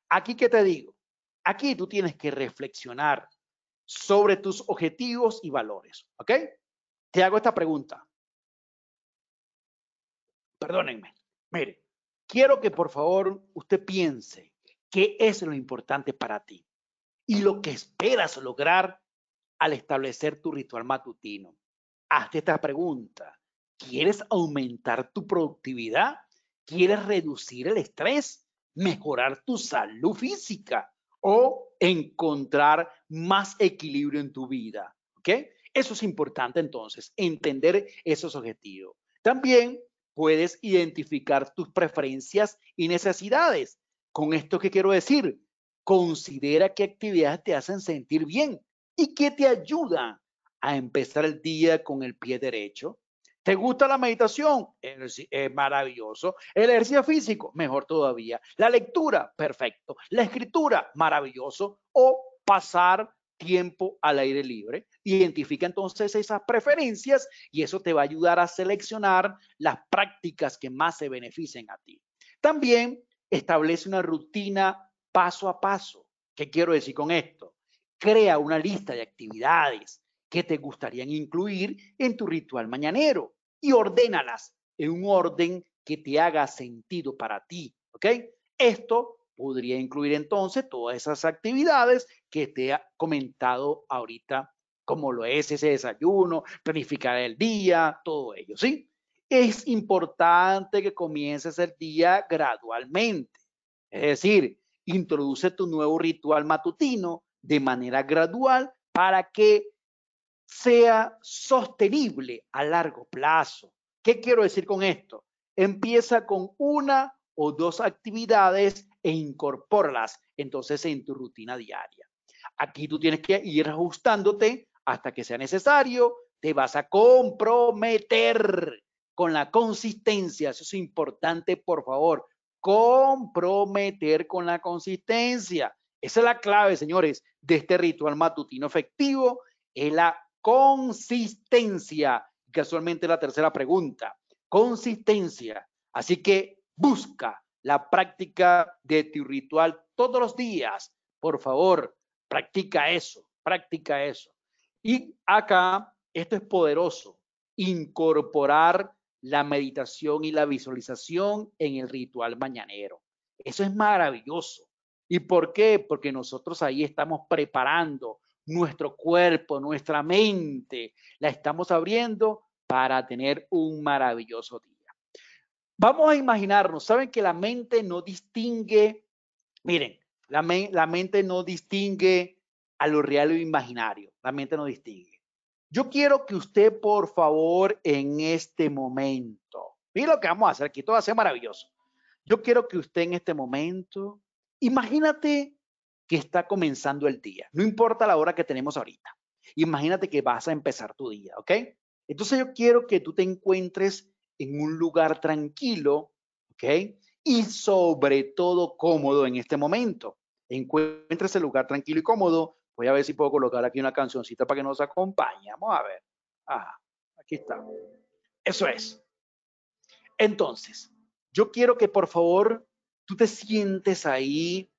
Aquí ¿qué te digo, aquí tú tienes que reflexionar sobre tus objetivos y valores, ¿ok? Te hago esta pregunta. Perdónenme, mire, quiero que por favor usted piense qué es lo importante para ti y lo que esperas lograr al establecer tu ritual matutino. Hazte esta pregunta. ¿Quieres aumentar tu productividad? ¿Quieres reducir el estrés? ¿Mejorar tu salud física? ¿O encontrar más equilibrio en tu vida? ¿Ok? Eso es importante entonces, entender esos objetivos. También puedes identificar tus preferencias y necesidades. Con esto qué quiero decir, considera qué actividades te hacen sentir bien y qué te ayuda a empezar el día con el pie derecho. ¿Te gusta la meditación? Es eh, maravilloso. ¿El ejercicio físico? Mejor todavía. ¿La lectura? Perfecto. ¿La escritura? Maravilloso. O pasar tiempo al aire libre. Identifica entonces esas preferencias y eso te va a ayudar a seleccionar las prácticas que más se beneficien a ti. También establece una rutina paso a paso. ¿Qué quiero decir con esto? Crea una lista de actividades que te gustarían incluir en tu ritual mañanero y ordénalas en un orden que te haga sentido para ti. ¿Ok? Esto podría incluir entonces todas esas actividades que te he comentado ahorita, como lo es ese desayuno, planificar el día, todo ello, ¿sí? Es importante que comiences el día gradualmente, es decir, introduce tu nuevo ritual matutino de manera gradual para que sea sostenible a largo plazo. ¿Qué quiero decir con esto? Empieza con una o dos actividades e incorporarlas, entonces en tu rutina diaria. Aquí tú tienes que ir ajustándote hasta que sea necesario, te vas a comprometer con la consistencia, eso es importante, por favor, comprometer con la consistencia. Esa es la clave, señores, de este ritual matutino efectivo, es la consistencia, casualmente la tercera pregunta, consistencia. Así que busca, la práctica de tu ritual todos los días. Por favor, practica eso, practica eso. Y acá, esto es poderoso, incorporar la meditación y la visualización en el ritual mañanero. Eso es maravilloso. ¿Y por qué? Porque nosotros ahí estamos preparando nuestro cuerpo, nuestra mente, la estamos abriendo para tener un maravilloso día. Vamos a imaginarnos, saben que la mente no distingue, miren, la, mente no distingue a lo real o imaginario, la mente no distingue. Yo quiero que usted, por favor, en este momento, mire lo que vamos a hacer aquí, todo va a ser maravilloso. Yo quiero que usted en este momento, imagínate que está comenzando el día, no importa la hora que tenemos ahorita. Imagínate que vas a empezar tu día, ¿ok? Entonces yo quiero que tú te encuentres en un lugar tranquilo, ¿ok? Y sobre todo cómodo en este momento. Encuentra ese lugar tranquilo y cómodo. Voy a ver si puedo colocar aquí una cancioncita para que nos acompañe. Vamos a ver. Ah, aquí está. Eso es. Entonces, yo quiero que por favor tú te sientes ahí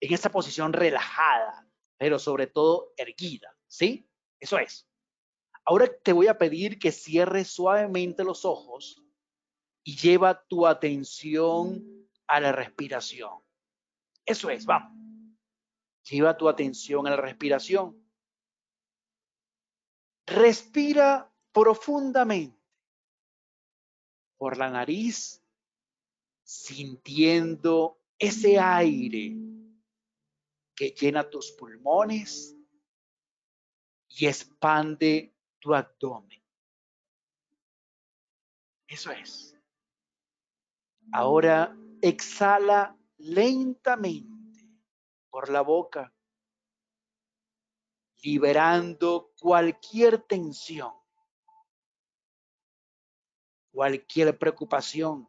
en esa posición relajada, pero sobre todo erguida, ¿sí? Eso es. Ahora te voy a pedir que cierres suavemente los ojos y lleva tu atención a la respiración. Eso es, vamos. Lleva tu atención a la respiración. Respira profundamente por la nariz, sintiendo ese aire que llena tus pulmones y expande tu abdomen. Eso es. Ahora exhala lentamente por la boca, liberando cualquier tensión, cualquier preocupación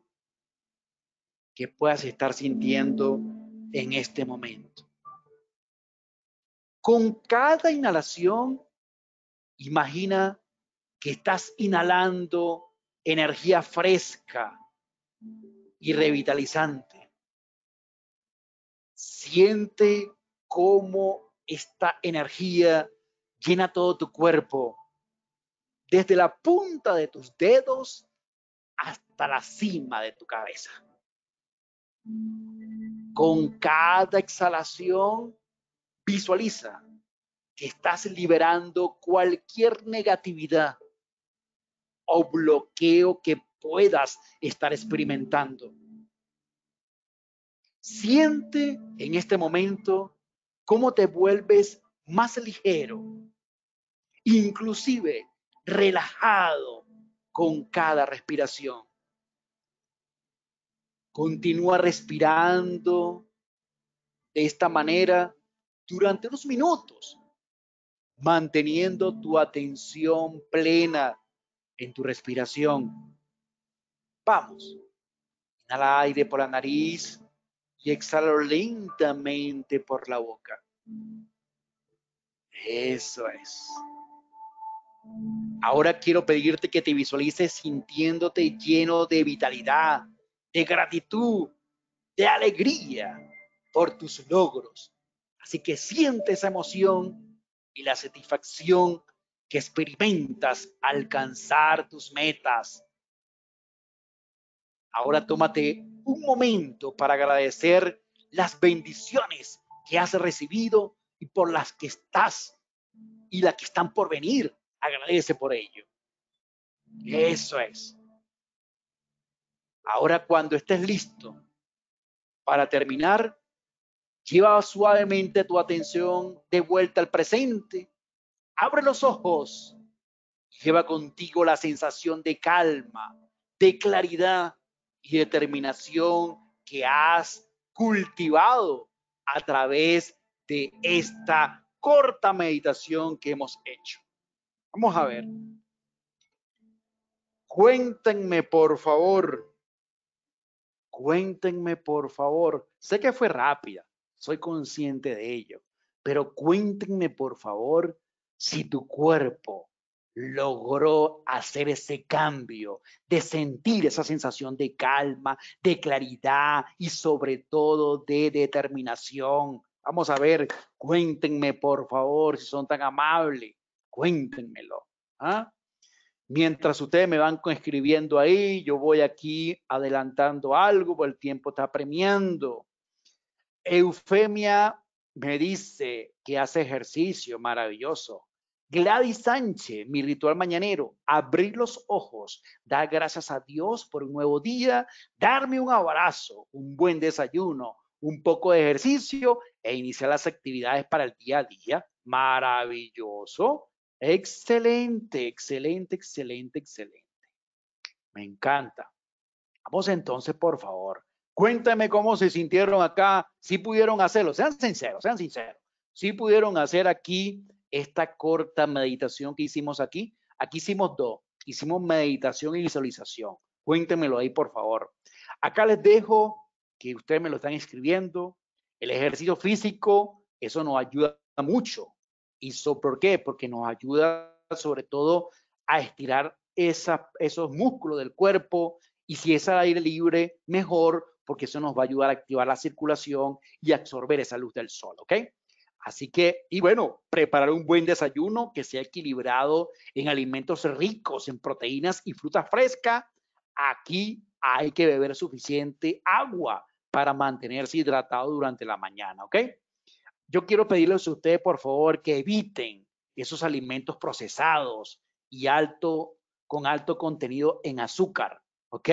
que puedas estar sintiendo en este momento. Con cada inhalación Imagina que estás inhalando energía fresca y revitalizante. Siente cómo esta energía llena todo tu cuerpo, desde la punta de tus dedos hasta la cima de tu cabeza. Con cada exhalación, visualiza estás liberando cualquier negatividad o bloqueo que puedas estar experimentando. Siente en este momento cómo te vuelves más ligero, inclusive relajado con cada respiración. Continúa respirando de esta manera durante unos minutos manteniendo tu atención plena en tu respiración. Vamos. Inhala aire por la nariz y exhala lentamente por la boca. Eso es. Ahora quiero pedirte que te visualices sintiéndote lleno de vitalidad, de gratitud, de alegría por tus logros. Así que siente esa emoción y la satisfacción que experimentas alcanzar tus metas. Ahora tómate un momento para agradecer las bendiciones que has recibido y por las que estás y las que están por venir. Agradece por ello. Eso es. Ahora cuando estés listo para terminar, Lleva suavemente tu atención de vuelta al presente. Abre los ojos. Lleva contigo la sensación de calma, de claridad y determinación que has cultivado a través de esta corta meditación que hemos hecho. Vamos a ver. Cuéntenme, por favor. Cuéntenme, por favor. Sé que fue rápida, soy consciente de ello. Pero cuéntenme, por favor, si tu cuerpo logró hacer ese cambio, de sentir esa sensación de calma, de claridad y sobre todo de determinación. Vamos a ver, cuéntenme, por favor, si son tan amables, cuéntenmelo. ¿ah? Mientras ustedes me van escribiendo ahí, yo voy aquí adelantando algo, porque el tiempo está premiando. Eufemia me dice que hace ejercicio maravilloso. Gladys Sánchez, mi ritual mañanero, abrir los ojos, dar gracias a Dios por un nuevo día, darme un abrazo, un buen desayuno, un poco de ejercicio e iniciar las actividades para el día a día. Maravilloso. Excelente, excelente, excelente, excelente. Me encanta. Vamos entonces, por favor, Cuéntame cómo se sintieron acá, si pudieron hacerlo, sean sinceros, sean sinceros, si pudieron hacer aquí esta corta meditación que hicimos aquí. Aquí hicimos dos, hicimos meditación y visualización. Cuéntemelo ahí, por favor. Acá les dejo que ustedes me lo están escribiendo. El ejercicio físico, eso nos ayuda mucho. ¿Y eso por qué? Porque nos ayuda sobre todo a estirar esos músculos del cuerpo. Y si es al aire libre, mejor, porque eso nos va a ayudar a activar la circulación y absorber esa luz del sol, ¿ok? Así que, y bueno, preparar un buen desayuno que sea equilibrado en alimentos ricos en proteínas y fruta fresca. Aquí hay que beber suficiente agua para mantenerse hidratado durante la mañana, ¿ok? Yo quiero pedirles a ustedes, por favor, que eviten esos alimentos procesados y alto, con alto contenido en azúcar, ¿ok?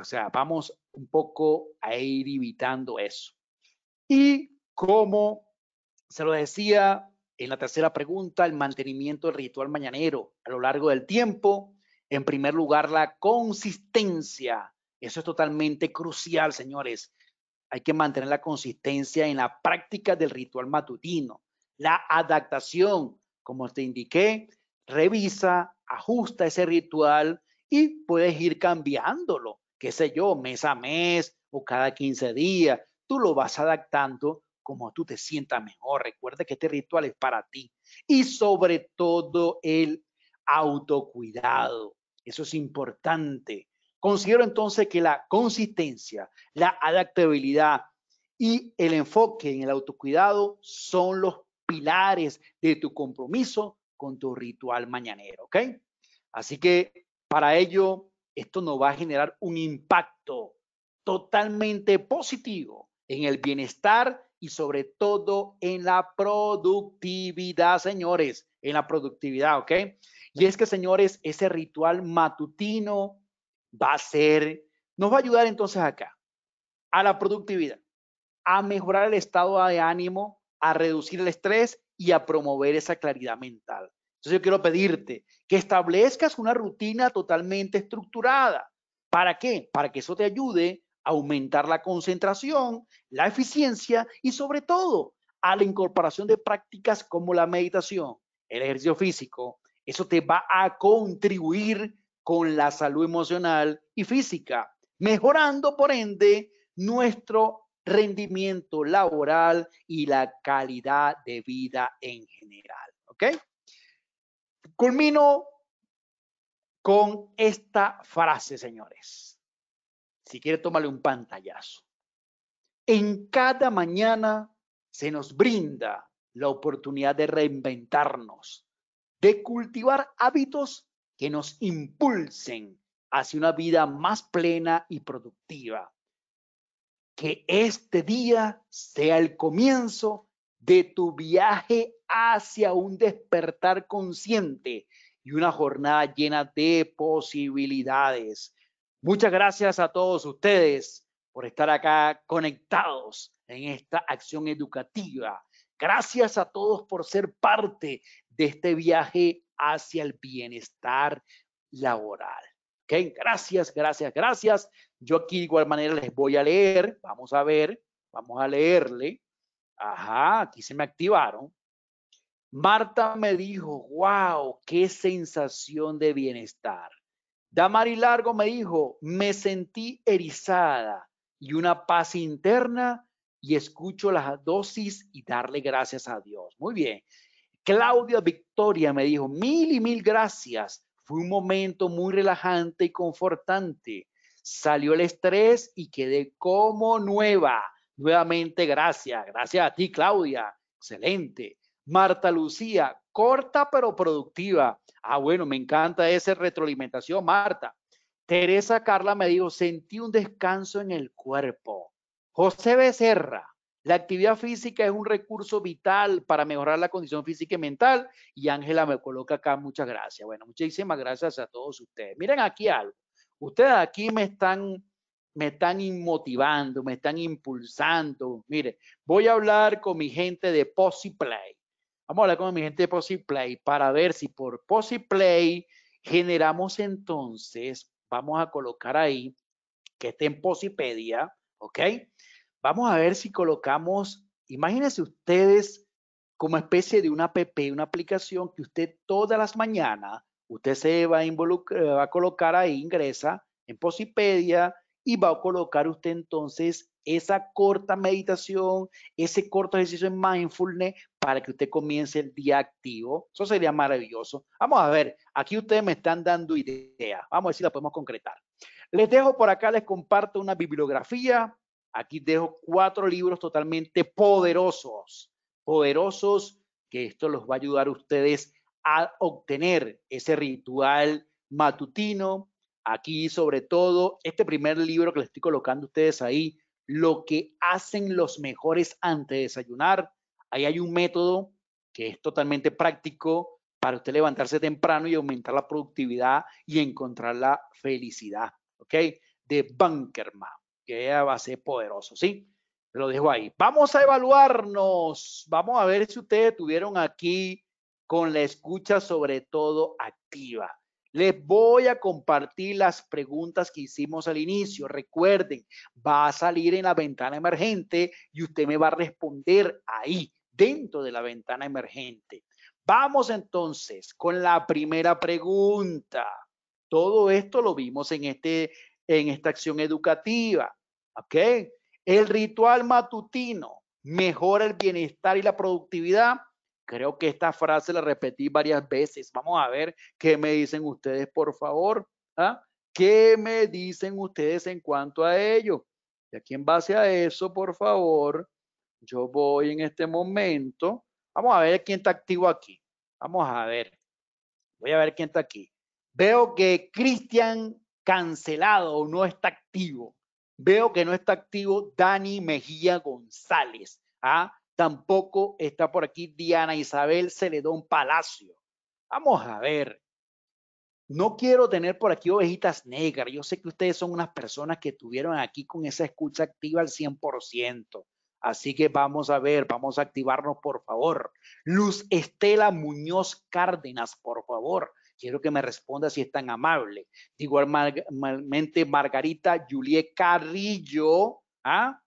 O sea, vamos un poco a ir evitando eso. Y como se lo decía en la tercera pregunta, el mantenimiento del ritual mañanero a lo largo del tiempo. En primer lugar, la consistencia. Eso es totalmente crucial, señores. Hay que mantener la consistencia en la práctica del ritual matutino. La adaptación, como te indiqué, revisa, ajusta ese ritual y puedes ir cambiándolo qué sé yo, mes a mes o cada 15 días. Tú lo vas adaptando como tú te sientas mejor. Recuerda que este ritual es para ti. Y sobre todo el autocuidado. Eso es importante. Considero entonces que la consistencia, la adaptabilidad y el enfoque en el autocuidado son los pilares de tu compromiso con tu ritual mañanero, ¿ok? Así que para ello esto nos va a generar un impacto totalmente positivo en el bienestar y sobre todo en la productividad, señores, en la productividad, ¿ok? Y es que, señores, ese ritual matutino va a ser, nos va a ayudar entonces acá, a la productividad, a mejorar el estado de ánimo, a reducir el estrés y a promover esa claridad mental. Entonces yo quiero pedirte que establezcas una rutina totalmente estructurada. ¿Para qué? Para que eso te ayude a aumentar la concentración, la eficiencia y sobre todo a la incorporación de prácticas como la meditación, el ejercicio físico. Eso te va a contribuir con la salud emocional y física, mejorando por ende nuestro rendimiento laboral y la calidad de vida en general. ¿Ok? Culmino con esta frase, señores. Si quiere, tómale un pantallazo. En cada mañana se nos brinda la oportunidad de reinventarnos, de cultivar hábitos que nos impulsen hacia una vida más plena y productiva. Que este día sea el comienzo de tu viaje hacia un despertar consciente y una jornada llena de posibilidades. Muchas gracias a todos ustedes por estar acá conectados en esta acción educativa. Gracias a todos por ser parte de este viaje hacia el bienestar laboral. ¿Okay? Gracias, gracias, gracias. Yo aquí igual manera les voy a leer. Vamos a ver, vamos a leerle. Ajá, aquí se me activaron. Marta me dijo, wow, qué sensación de bienestar. Damari Largo me dijo, me sentí erizada y una paz interna y escucho las dosis y darle gracias a Dios. Muy bien. Claudia Victoria me dijo, mil y mil gracias. Fue un momento muy relajante y confortante. Salió el estrés y quedé como nueva. Nuevamente, gracias. Gracias a ti, Claudia. Excelente. Marta Lucía, corta pero productiva. Ah, bueno, me encanta esa retroalimentación, Marta. Teresa Carla me dijo, sentí un descanso en el cuerpo. José Becerra, la actividad física es un recurso vital para mejorar la condición física y mental. Y Ángela me coloca acá, muchas gracias. Bueno, muchísimas gracias a todos ustedes. Miren aquí algo. Ustedes aquí me están me están inmotivando, me están impulsando. Mire, voy a hablar con mi gente de play Vamos a hablar con mi gente de play para ver si por play generamos entonces, vamos a colocar ahí, que esté en Posipedia, ¿ok? Vamos a ver si colocamos, imagínense ustedes como especie de una app, una aplicación que usted todas las mañanas, usted se va a involucrar, va a colocar ahí, ingresa en Posipedia, y va a colocar usted entonces esa corta meditación, ese corto ejercicio en mindfulness para que usted comience el día activo. Eso sería maravilloso. Vamos a ver, aquí ustedes me están dando ideas. Vamos a ver si la podemos concretar. Les dejo por acá, les comparto una bibliografía. Aquí dejo cuatro libros totalmente poderosos, poderosos, que esto los va a ayudar a ustedes a obtener ese ritual matutino, aquí sobre todo este primer libro que les estoy colocando a ustedes ahí, lo que hacen los mejores antes de desayunar. Ahí hay un método que es totalmente práctico para usted levantarse temprano y aumentar la productividad y encontrar la felicidad, ¿ok? De Bunkerman, que va a ser poderoso, ¿sí? Lo dejo ahí. Vamos a evaluarnos. Vamos a ver si ustedes tuvieron aquí con la escucha sobre todo activa. Les voy a compartir las preguntas que hicimos al inicio. Recuerden, va a salir en la ventana emergente y usted me va a responder ahí, dentro de la ventana emergente. Vamos entonces con la primera pregunta. Todo esto lo vimos en, este, en esta acción educativa. ¿Ok? El ritual matutino mejora el bienestar y la productividad. Creo que esta frase la repetí varias veces. Vamos a ver qué me dicen ustedes, por favor. ¿ah? ¿Qué me dicen ustedes en cuanto a ello? Y aquí en base a eso, por favor, yo voy en este momento. Vamos a ver quién está activo aquí. Vamos a ver. Voy a ver quién está aquí. Veo que Cristian cancelado no está activo. Veo que no está activo Dani Mejía González. ¿ah? Tampoco está por aquí Diana Isabel Celedón Palacio. Vamos a ver. No quiero tener por aquí ovejitas negras. Yo sé que ustedes son unas personas que estuvieron aquí con esa escucha activa al 100%. Así que vamos a ver, vamos a activarnos, por favor. Luz Estela Muñoz Cárdenas, por favor. Quiero que me responda si es tan amable. Igualmente, Margarita Juliet Carrillo, ¿ah?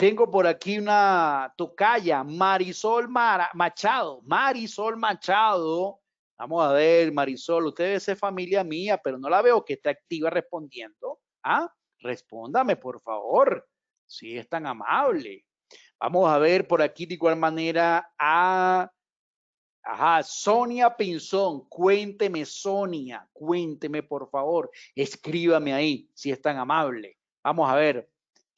Tengo por aquí una tocaya, Marisol Machado. Marisol Machado. Vamos a ver, Marisol, usted debe ser familia mía, pero no la veo que está activa respondiendo. ¿Ah? Respóndame, por favor, si es tan amable. Vamos a ver por aquí de igual manera a... Ajá, Sonia Pinzón, cuénteme, Sonia, cuénteme, por favor, escríbame ahí, si es tan amable. Vamos a ver,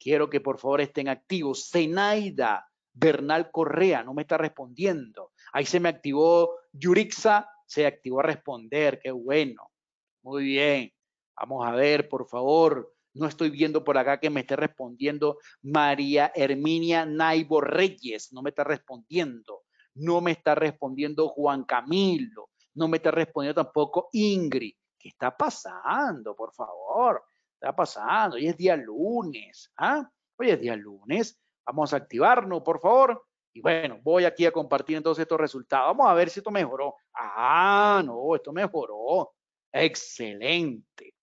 Quiero que por favor estén activos. Zenaida Bernal Correa no me está respondiendo. Ahí se me activó Yurixa, se activó a responder. Qué bueno. Muy bien. Vamos a ver, por favor. No estoy viendo por acá que me esté respondiendo María Herminia Naibo Reyes. No me está respondiendo. No me está respondiendo Juan Camilo. No me está respondiendo tampoco Ingrid. ¿Qué está pasando? Por favor está pasando? Hoy es día lunes, ¿ah? Hoy es día lunes. Vamos a activarnos, por favor. Y bueno, voy aquí a compartir entonces estos resultados. Vamos a ver si esto mejoró. Ah, no, esto mejoró. Excelente.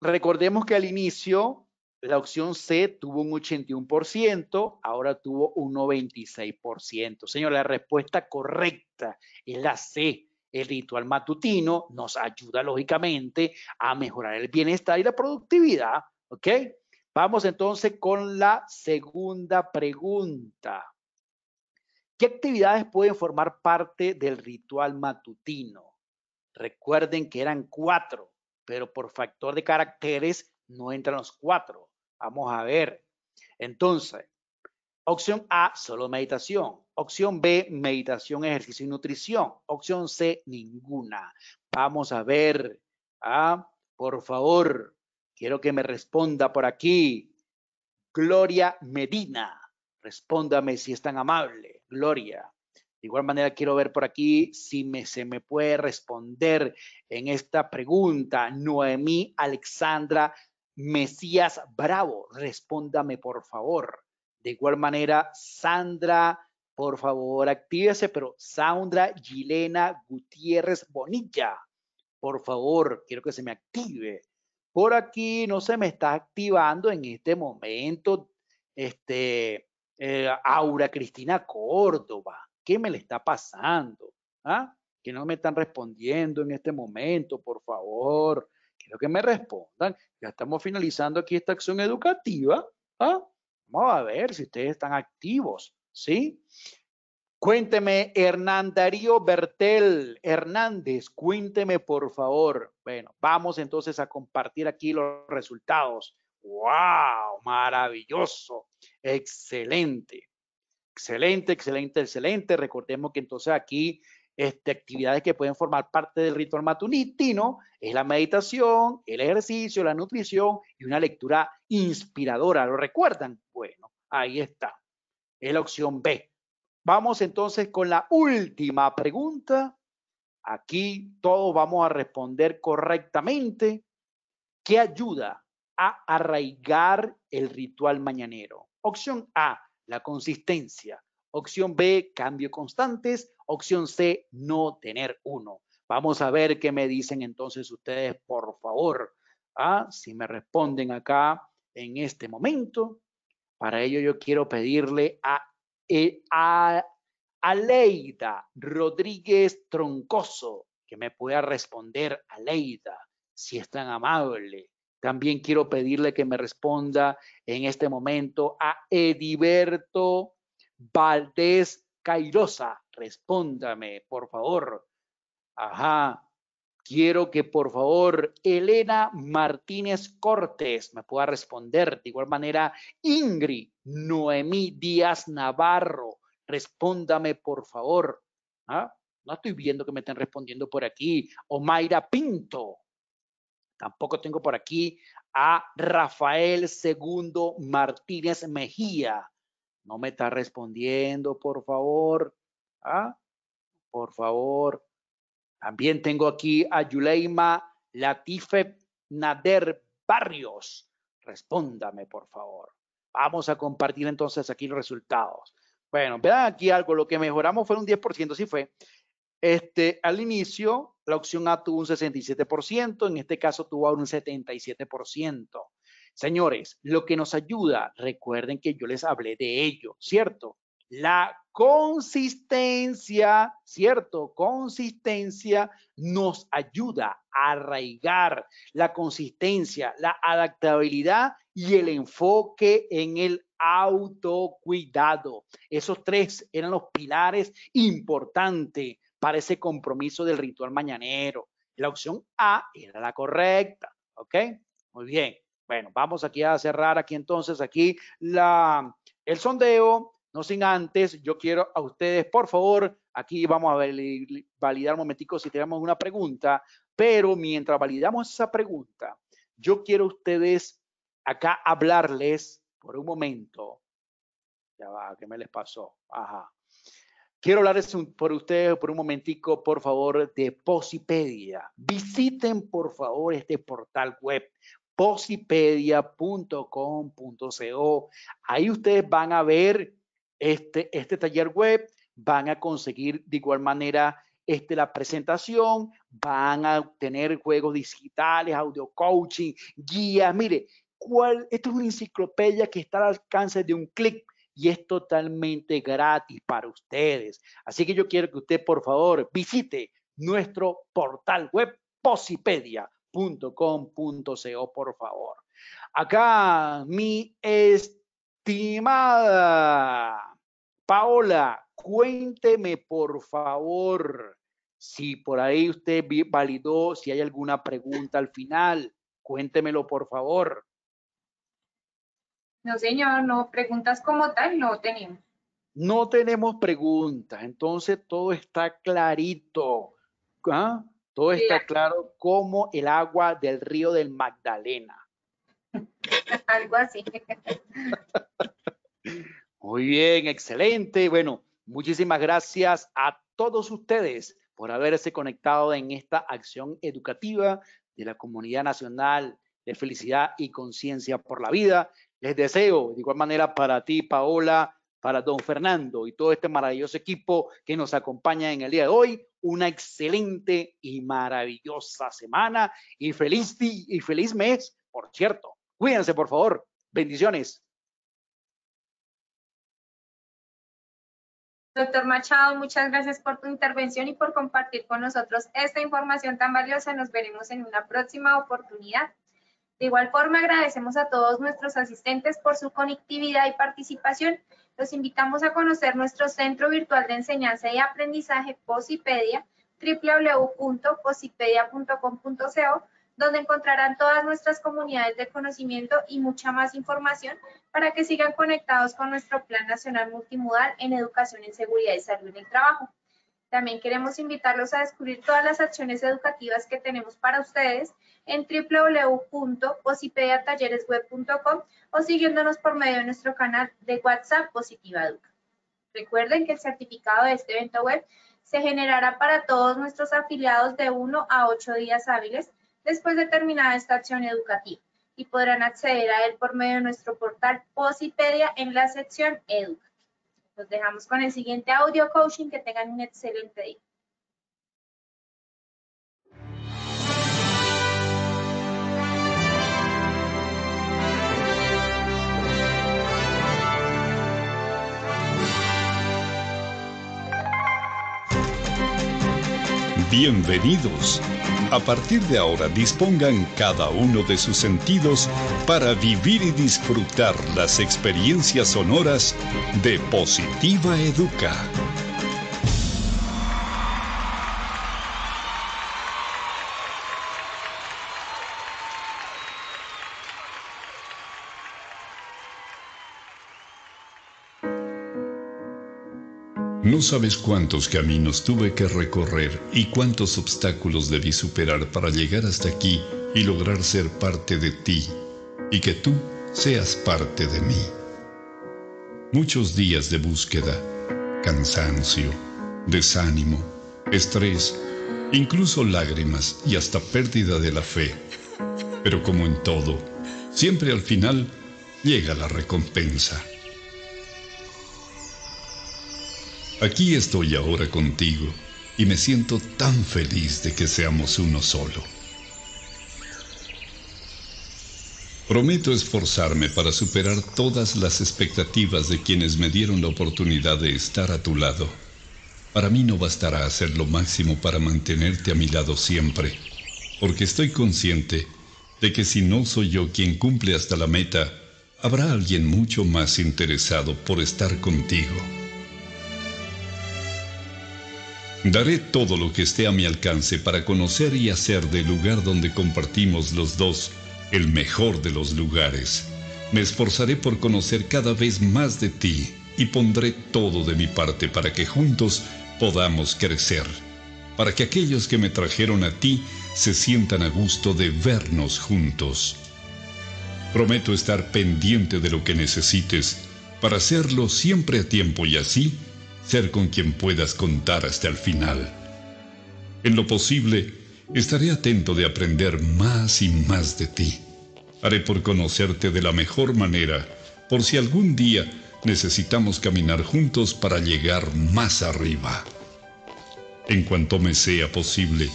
Recordemos que al inicio la opción C tuvo un 81%, ahora tuvo un 96%. Señor, la respuesta correcta es la C. El ritual matutino nos ayuda lógicamente a mejorar el bienestar y la productividad, ¿ok? Vamos entonces con la segunda pregunta. ¿Qué actividades pueden formar parte del ritual matutino? Recuerden que eran cuatro, pero por factor de caracteres no entran los cuatro. Vamos a ver. Entonces, opción A, solo meditación. Opción B, meditación, ejercicio y nutrición. Opción C, ninguna. Vamos a ver. Ah, por favor, quiero que me responda por aquí. Gloria Medina. Respóndame si es tan amable. Gloria. De igual manera, quiero ver por aquí si se me puede responder en esta pregunta. Noemí Alexandra Mesías Bravo, respóndame por favor. De igual manera, Sandra por favor, actívese, pero Sandra Gilena Gutiérrez Bonilla, por favor, quiero que se me active. Por aquí no se me está activando en este momento, este, eh, Aura Cristina Córdoba, ¿qué me le está pasando? ¿Ah? Que no me están respondiendo en este momento, por favor, quiero que me respondan. Ya estamos finalizando aquí esta acción educativa. ¿Ah? Vamos a ver si ustedes están activos. ¿sí? Cuénteme, Hernán Darío Bertel Hernández, cuénteme por favor. Bueno, vamos entonces a compartir aquí los resultados. ¡Wow! Maravilloso. Excelente. Excelente, excelente, excelente. Recordemos que entonces aquí este, actividades que pueden formar parte del ritual matunitino es la meditación, el ejercicio, la nutrición y una lectura inspiradora. ¿Lo recuerdan? Bueno, ahí está. Es la opción B. Vamos entonces con la última pregunta. Aquí todos vamos a responder correctamente. ¿Qué ayuda a arraigar el ritual mañanero? Opción A, la consistencia. Opción B, cambio constantes. Opción C, no tener uno. Vamos a ver qué me dicen entonces ustedes, por favor. Ah, si me responden acá en este momento. Para ello yo quiero pedirle a, eh, a, Leida Rodríguez Troncoso que me pueda responder a Leida, si es tan amable. También quiero pedirle que me responda en este momento a Ediberto Valdés Cairosa. Respóndame, por favor. Ajá. Quiero que por favor Elena Martínez Cortés me pueda responder. De igual manera, Ingrid Noemí Díaz Navarro, respóndame por favor. ¿Ah? No estoy viendo que me estén respondiendo por aquí. O Mayra Pinto. Tampoco tengo por aquí a Rafael Segundo Martínez Mejía. No me está respondiendo, por favor. ¿Ah? Por favor. También tengo aquí a Yuleima Latife Nader Barrios. Respóndame, por favor. Vamos a compartir entonces aquí los resultados. Bueno, vean aquí algo, lo que mejoramos fue un 10%, sí fue. Este, al inicio, la opción A tuvo un 67%, en este caso tuvo un 77%. Señores, lo que nos ayuda, recuerden que yo les hablé de ello, ¿cierto? La consistencia, ¿cierto? Consistencia nos ayuda a arraigar la consistencia, la adaptabilidad y el enfoque en el autocuidado. Esos tres eran los pilares importantes para ese compromiso del ritual mañanero. La opción A era la correcta, ¿ok? Muy bien. Bueno, vamos aquí a cerrar aquí entonces, aquí la, el sondeo no sin antes, yo quiero a ustedes, por favor, aquí vamos a validar un momentico si tenemos una pregunta, pero mientras validamos esa pregunta, yo quiero a ustedes acá hablarles por un momento. Ya va, ¿qué me les pasó? Ajá. Quiero hablarles por ustedes por un momentico, por favor, de Posipedia. Visiten, por favor, este portal web posipedia.com.co. Ahí ustedes van a ver este, este, taller web, van a conseguir de igual manera este, la presentación, van a tener juegos digitales, audio coaching, guía Mire, cuál, esto es una enciclopedia que está al alcance de un clic y es totalmente gratis para ustedes. Así que yo quiero que usted, por favor, visite nuestro portal web posipedia.com.co, por favor. Acá mi es estimada Paola, cuénteme por favor si por ahí usted validó, si hay alguna pregunta al final, cuéntemelo por favor. No, señor, no, preguntas como tal no tenemos. No tenemos preguntas, entonces todo está clarito. ¿ah? Todo está claro como el agua del río del Magdalena. Algo así. Muy bien, excelente. Bueno, muchísimas gracias a todos ustedes por haberse conectado en esta acción educativa de la Comunidad Nacional de Felicidad y Conciencia por la Vida. Les deseo, de igual manera, para ti, Paola, para don Fernando y todo este maravilloso equipo que nos acompaña en el día de hoy, una excelente y maravillosa semana y feliz, y feliz mes, por cierto. Cuídense, por favor. Bendiciones. Doctor Machado, muchas gracias por tu intervención y por compartir con nosotros esta información tan valiosa. Nos veremos en una próxima oportunidad. De igual forma, agradecemos a todos nuestros asistentes por su conectividad y participación. Los invitamos a conocer nuestro Centro Virtual de Enseñanza y Aprendizaje, Posipedia, www.posipedia.com.co donde encontrarán todas nuestras comunidades de conocimiento y mucha más información para que sigan conectados con nuestro Plan Nacional Multimodal en Educación en Seguridad y Salud en el Trabajo. También queremos invitarlos a descubrir todas las acciones educativas que tenemos para ustedes en www.posipediatalleresweb.com o siguiéndonos por medio de nuestro canal de WhatsApp Positiva Educa. Recuerden que el certificado de este evento web se generará para todos nuestros afiliados de 1 a 8 días hábiles después de terminada esta acción educativa y podrán acceder a él por medio de nuestro portal Posipedia en la sección Educa. Nos dejamos con el siguiente audio coaching. Que tengan un excelente día. Bienvenidos. A partir de ahora dispongan cada uno de sus sentidos para vivir y disfrutar las experiencias sonoras de Positiva Educa. No sabes cuántos caminos tuve que recorrer y cuántos obstáculos debí superar para llegar hasta aquí y lograr ser parte de ti y que tú seas parte de mí. Muchos días de búsqueda, cansancio, desánimo, estrés, incluso lágrimas y hasta pérdida de la fe. Pero como en todo, siempre al final llega la recompensa. Aquí estoy ahora contigo y me siento tan feliz de que seamos uno solo. Prometo esforzarme para superar todas las expectativas de quienes me dieron la oportunidad de estar a tu lado. Para mí no bastará hacer lo máximo para mantenerte a mi lado siempre, porque estoy consciente de que si no soy yo quien cumple hasta la meta, habrá alguien mucho más interesado por estar contigo. Daré todo lo que esté a mi alcance para conocer y hacer del lugar donde compartimos los dos el mejor de los lugares. Me esforzaré por conocer cada vez más de ti y pondré todo de mi parte para que juntos podamos crecer, para que aquellos que me trajeron a ti se sientan a gusto de vernos juntos. Prometo estar pendiente de lo que necesites para hacerlo siempre a tiempo y así ser con quien puedas contar hasta el final. En lo posible, estaré atento de aprender más y más de ti. Haré por conocerte de la mejor manera, por si algún día necesitamos caminar juntos para llegar más arriba. En cuanto me sea posible,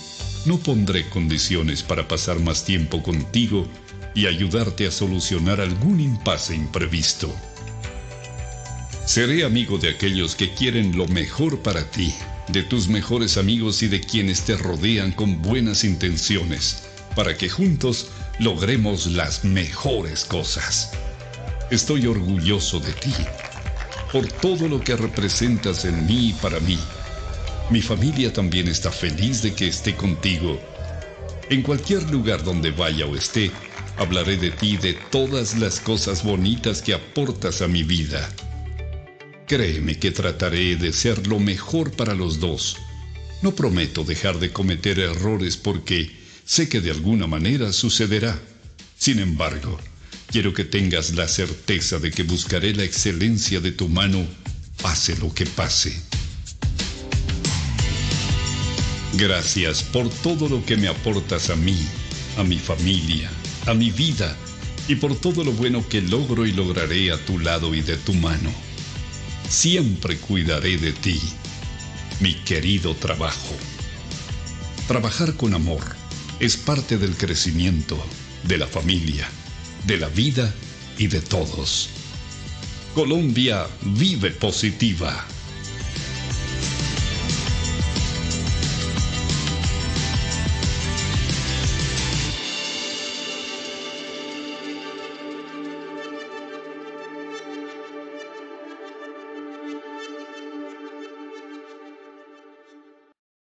no pondré condiciones para pasar más tiempo contigo y ayudarte a solucionar algún impasse imprevisto. Seré amigo de aquellos que quieren lo mejor para ti, de tus mejores amigos y de quienes te rodean con buenas intenciones, para que juntos logremos las mejores cosas. Estoy orgulloso de ti, por todo lo que representas en mí y para mí. Mi familia también está feliz de que esté contigo. En cualquier lugar donde vaya o esté, hablaré de ti de todas las cosas bonitas que aportas a mi vida. Créeme que trataré de ser lo mejor para los dos. No prometo dejar de cometer errores porque sé que de alguna manera sucederá. Sin embargo, quiero que tengas la certeza de que buscaré la excelencia de tu mano, pase lo que pase. Gracias por todo lo que me aportas a mí, a mi familia, a mi vida y por todo lo bueno que logro y lograré a tu lado y de tu mano. Siempre cuidaré de ti, mi querido trabajo. Trabajar con amor es parte del crecimiento, de la familia, de la vida y de todos. Colombia vive positiva.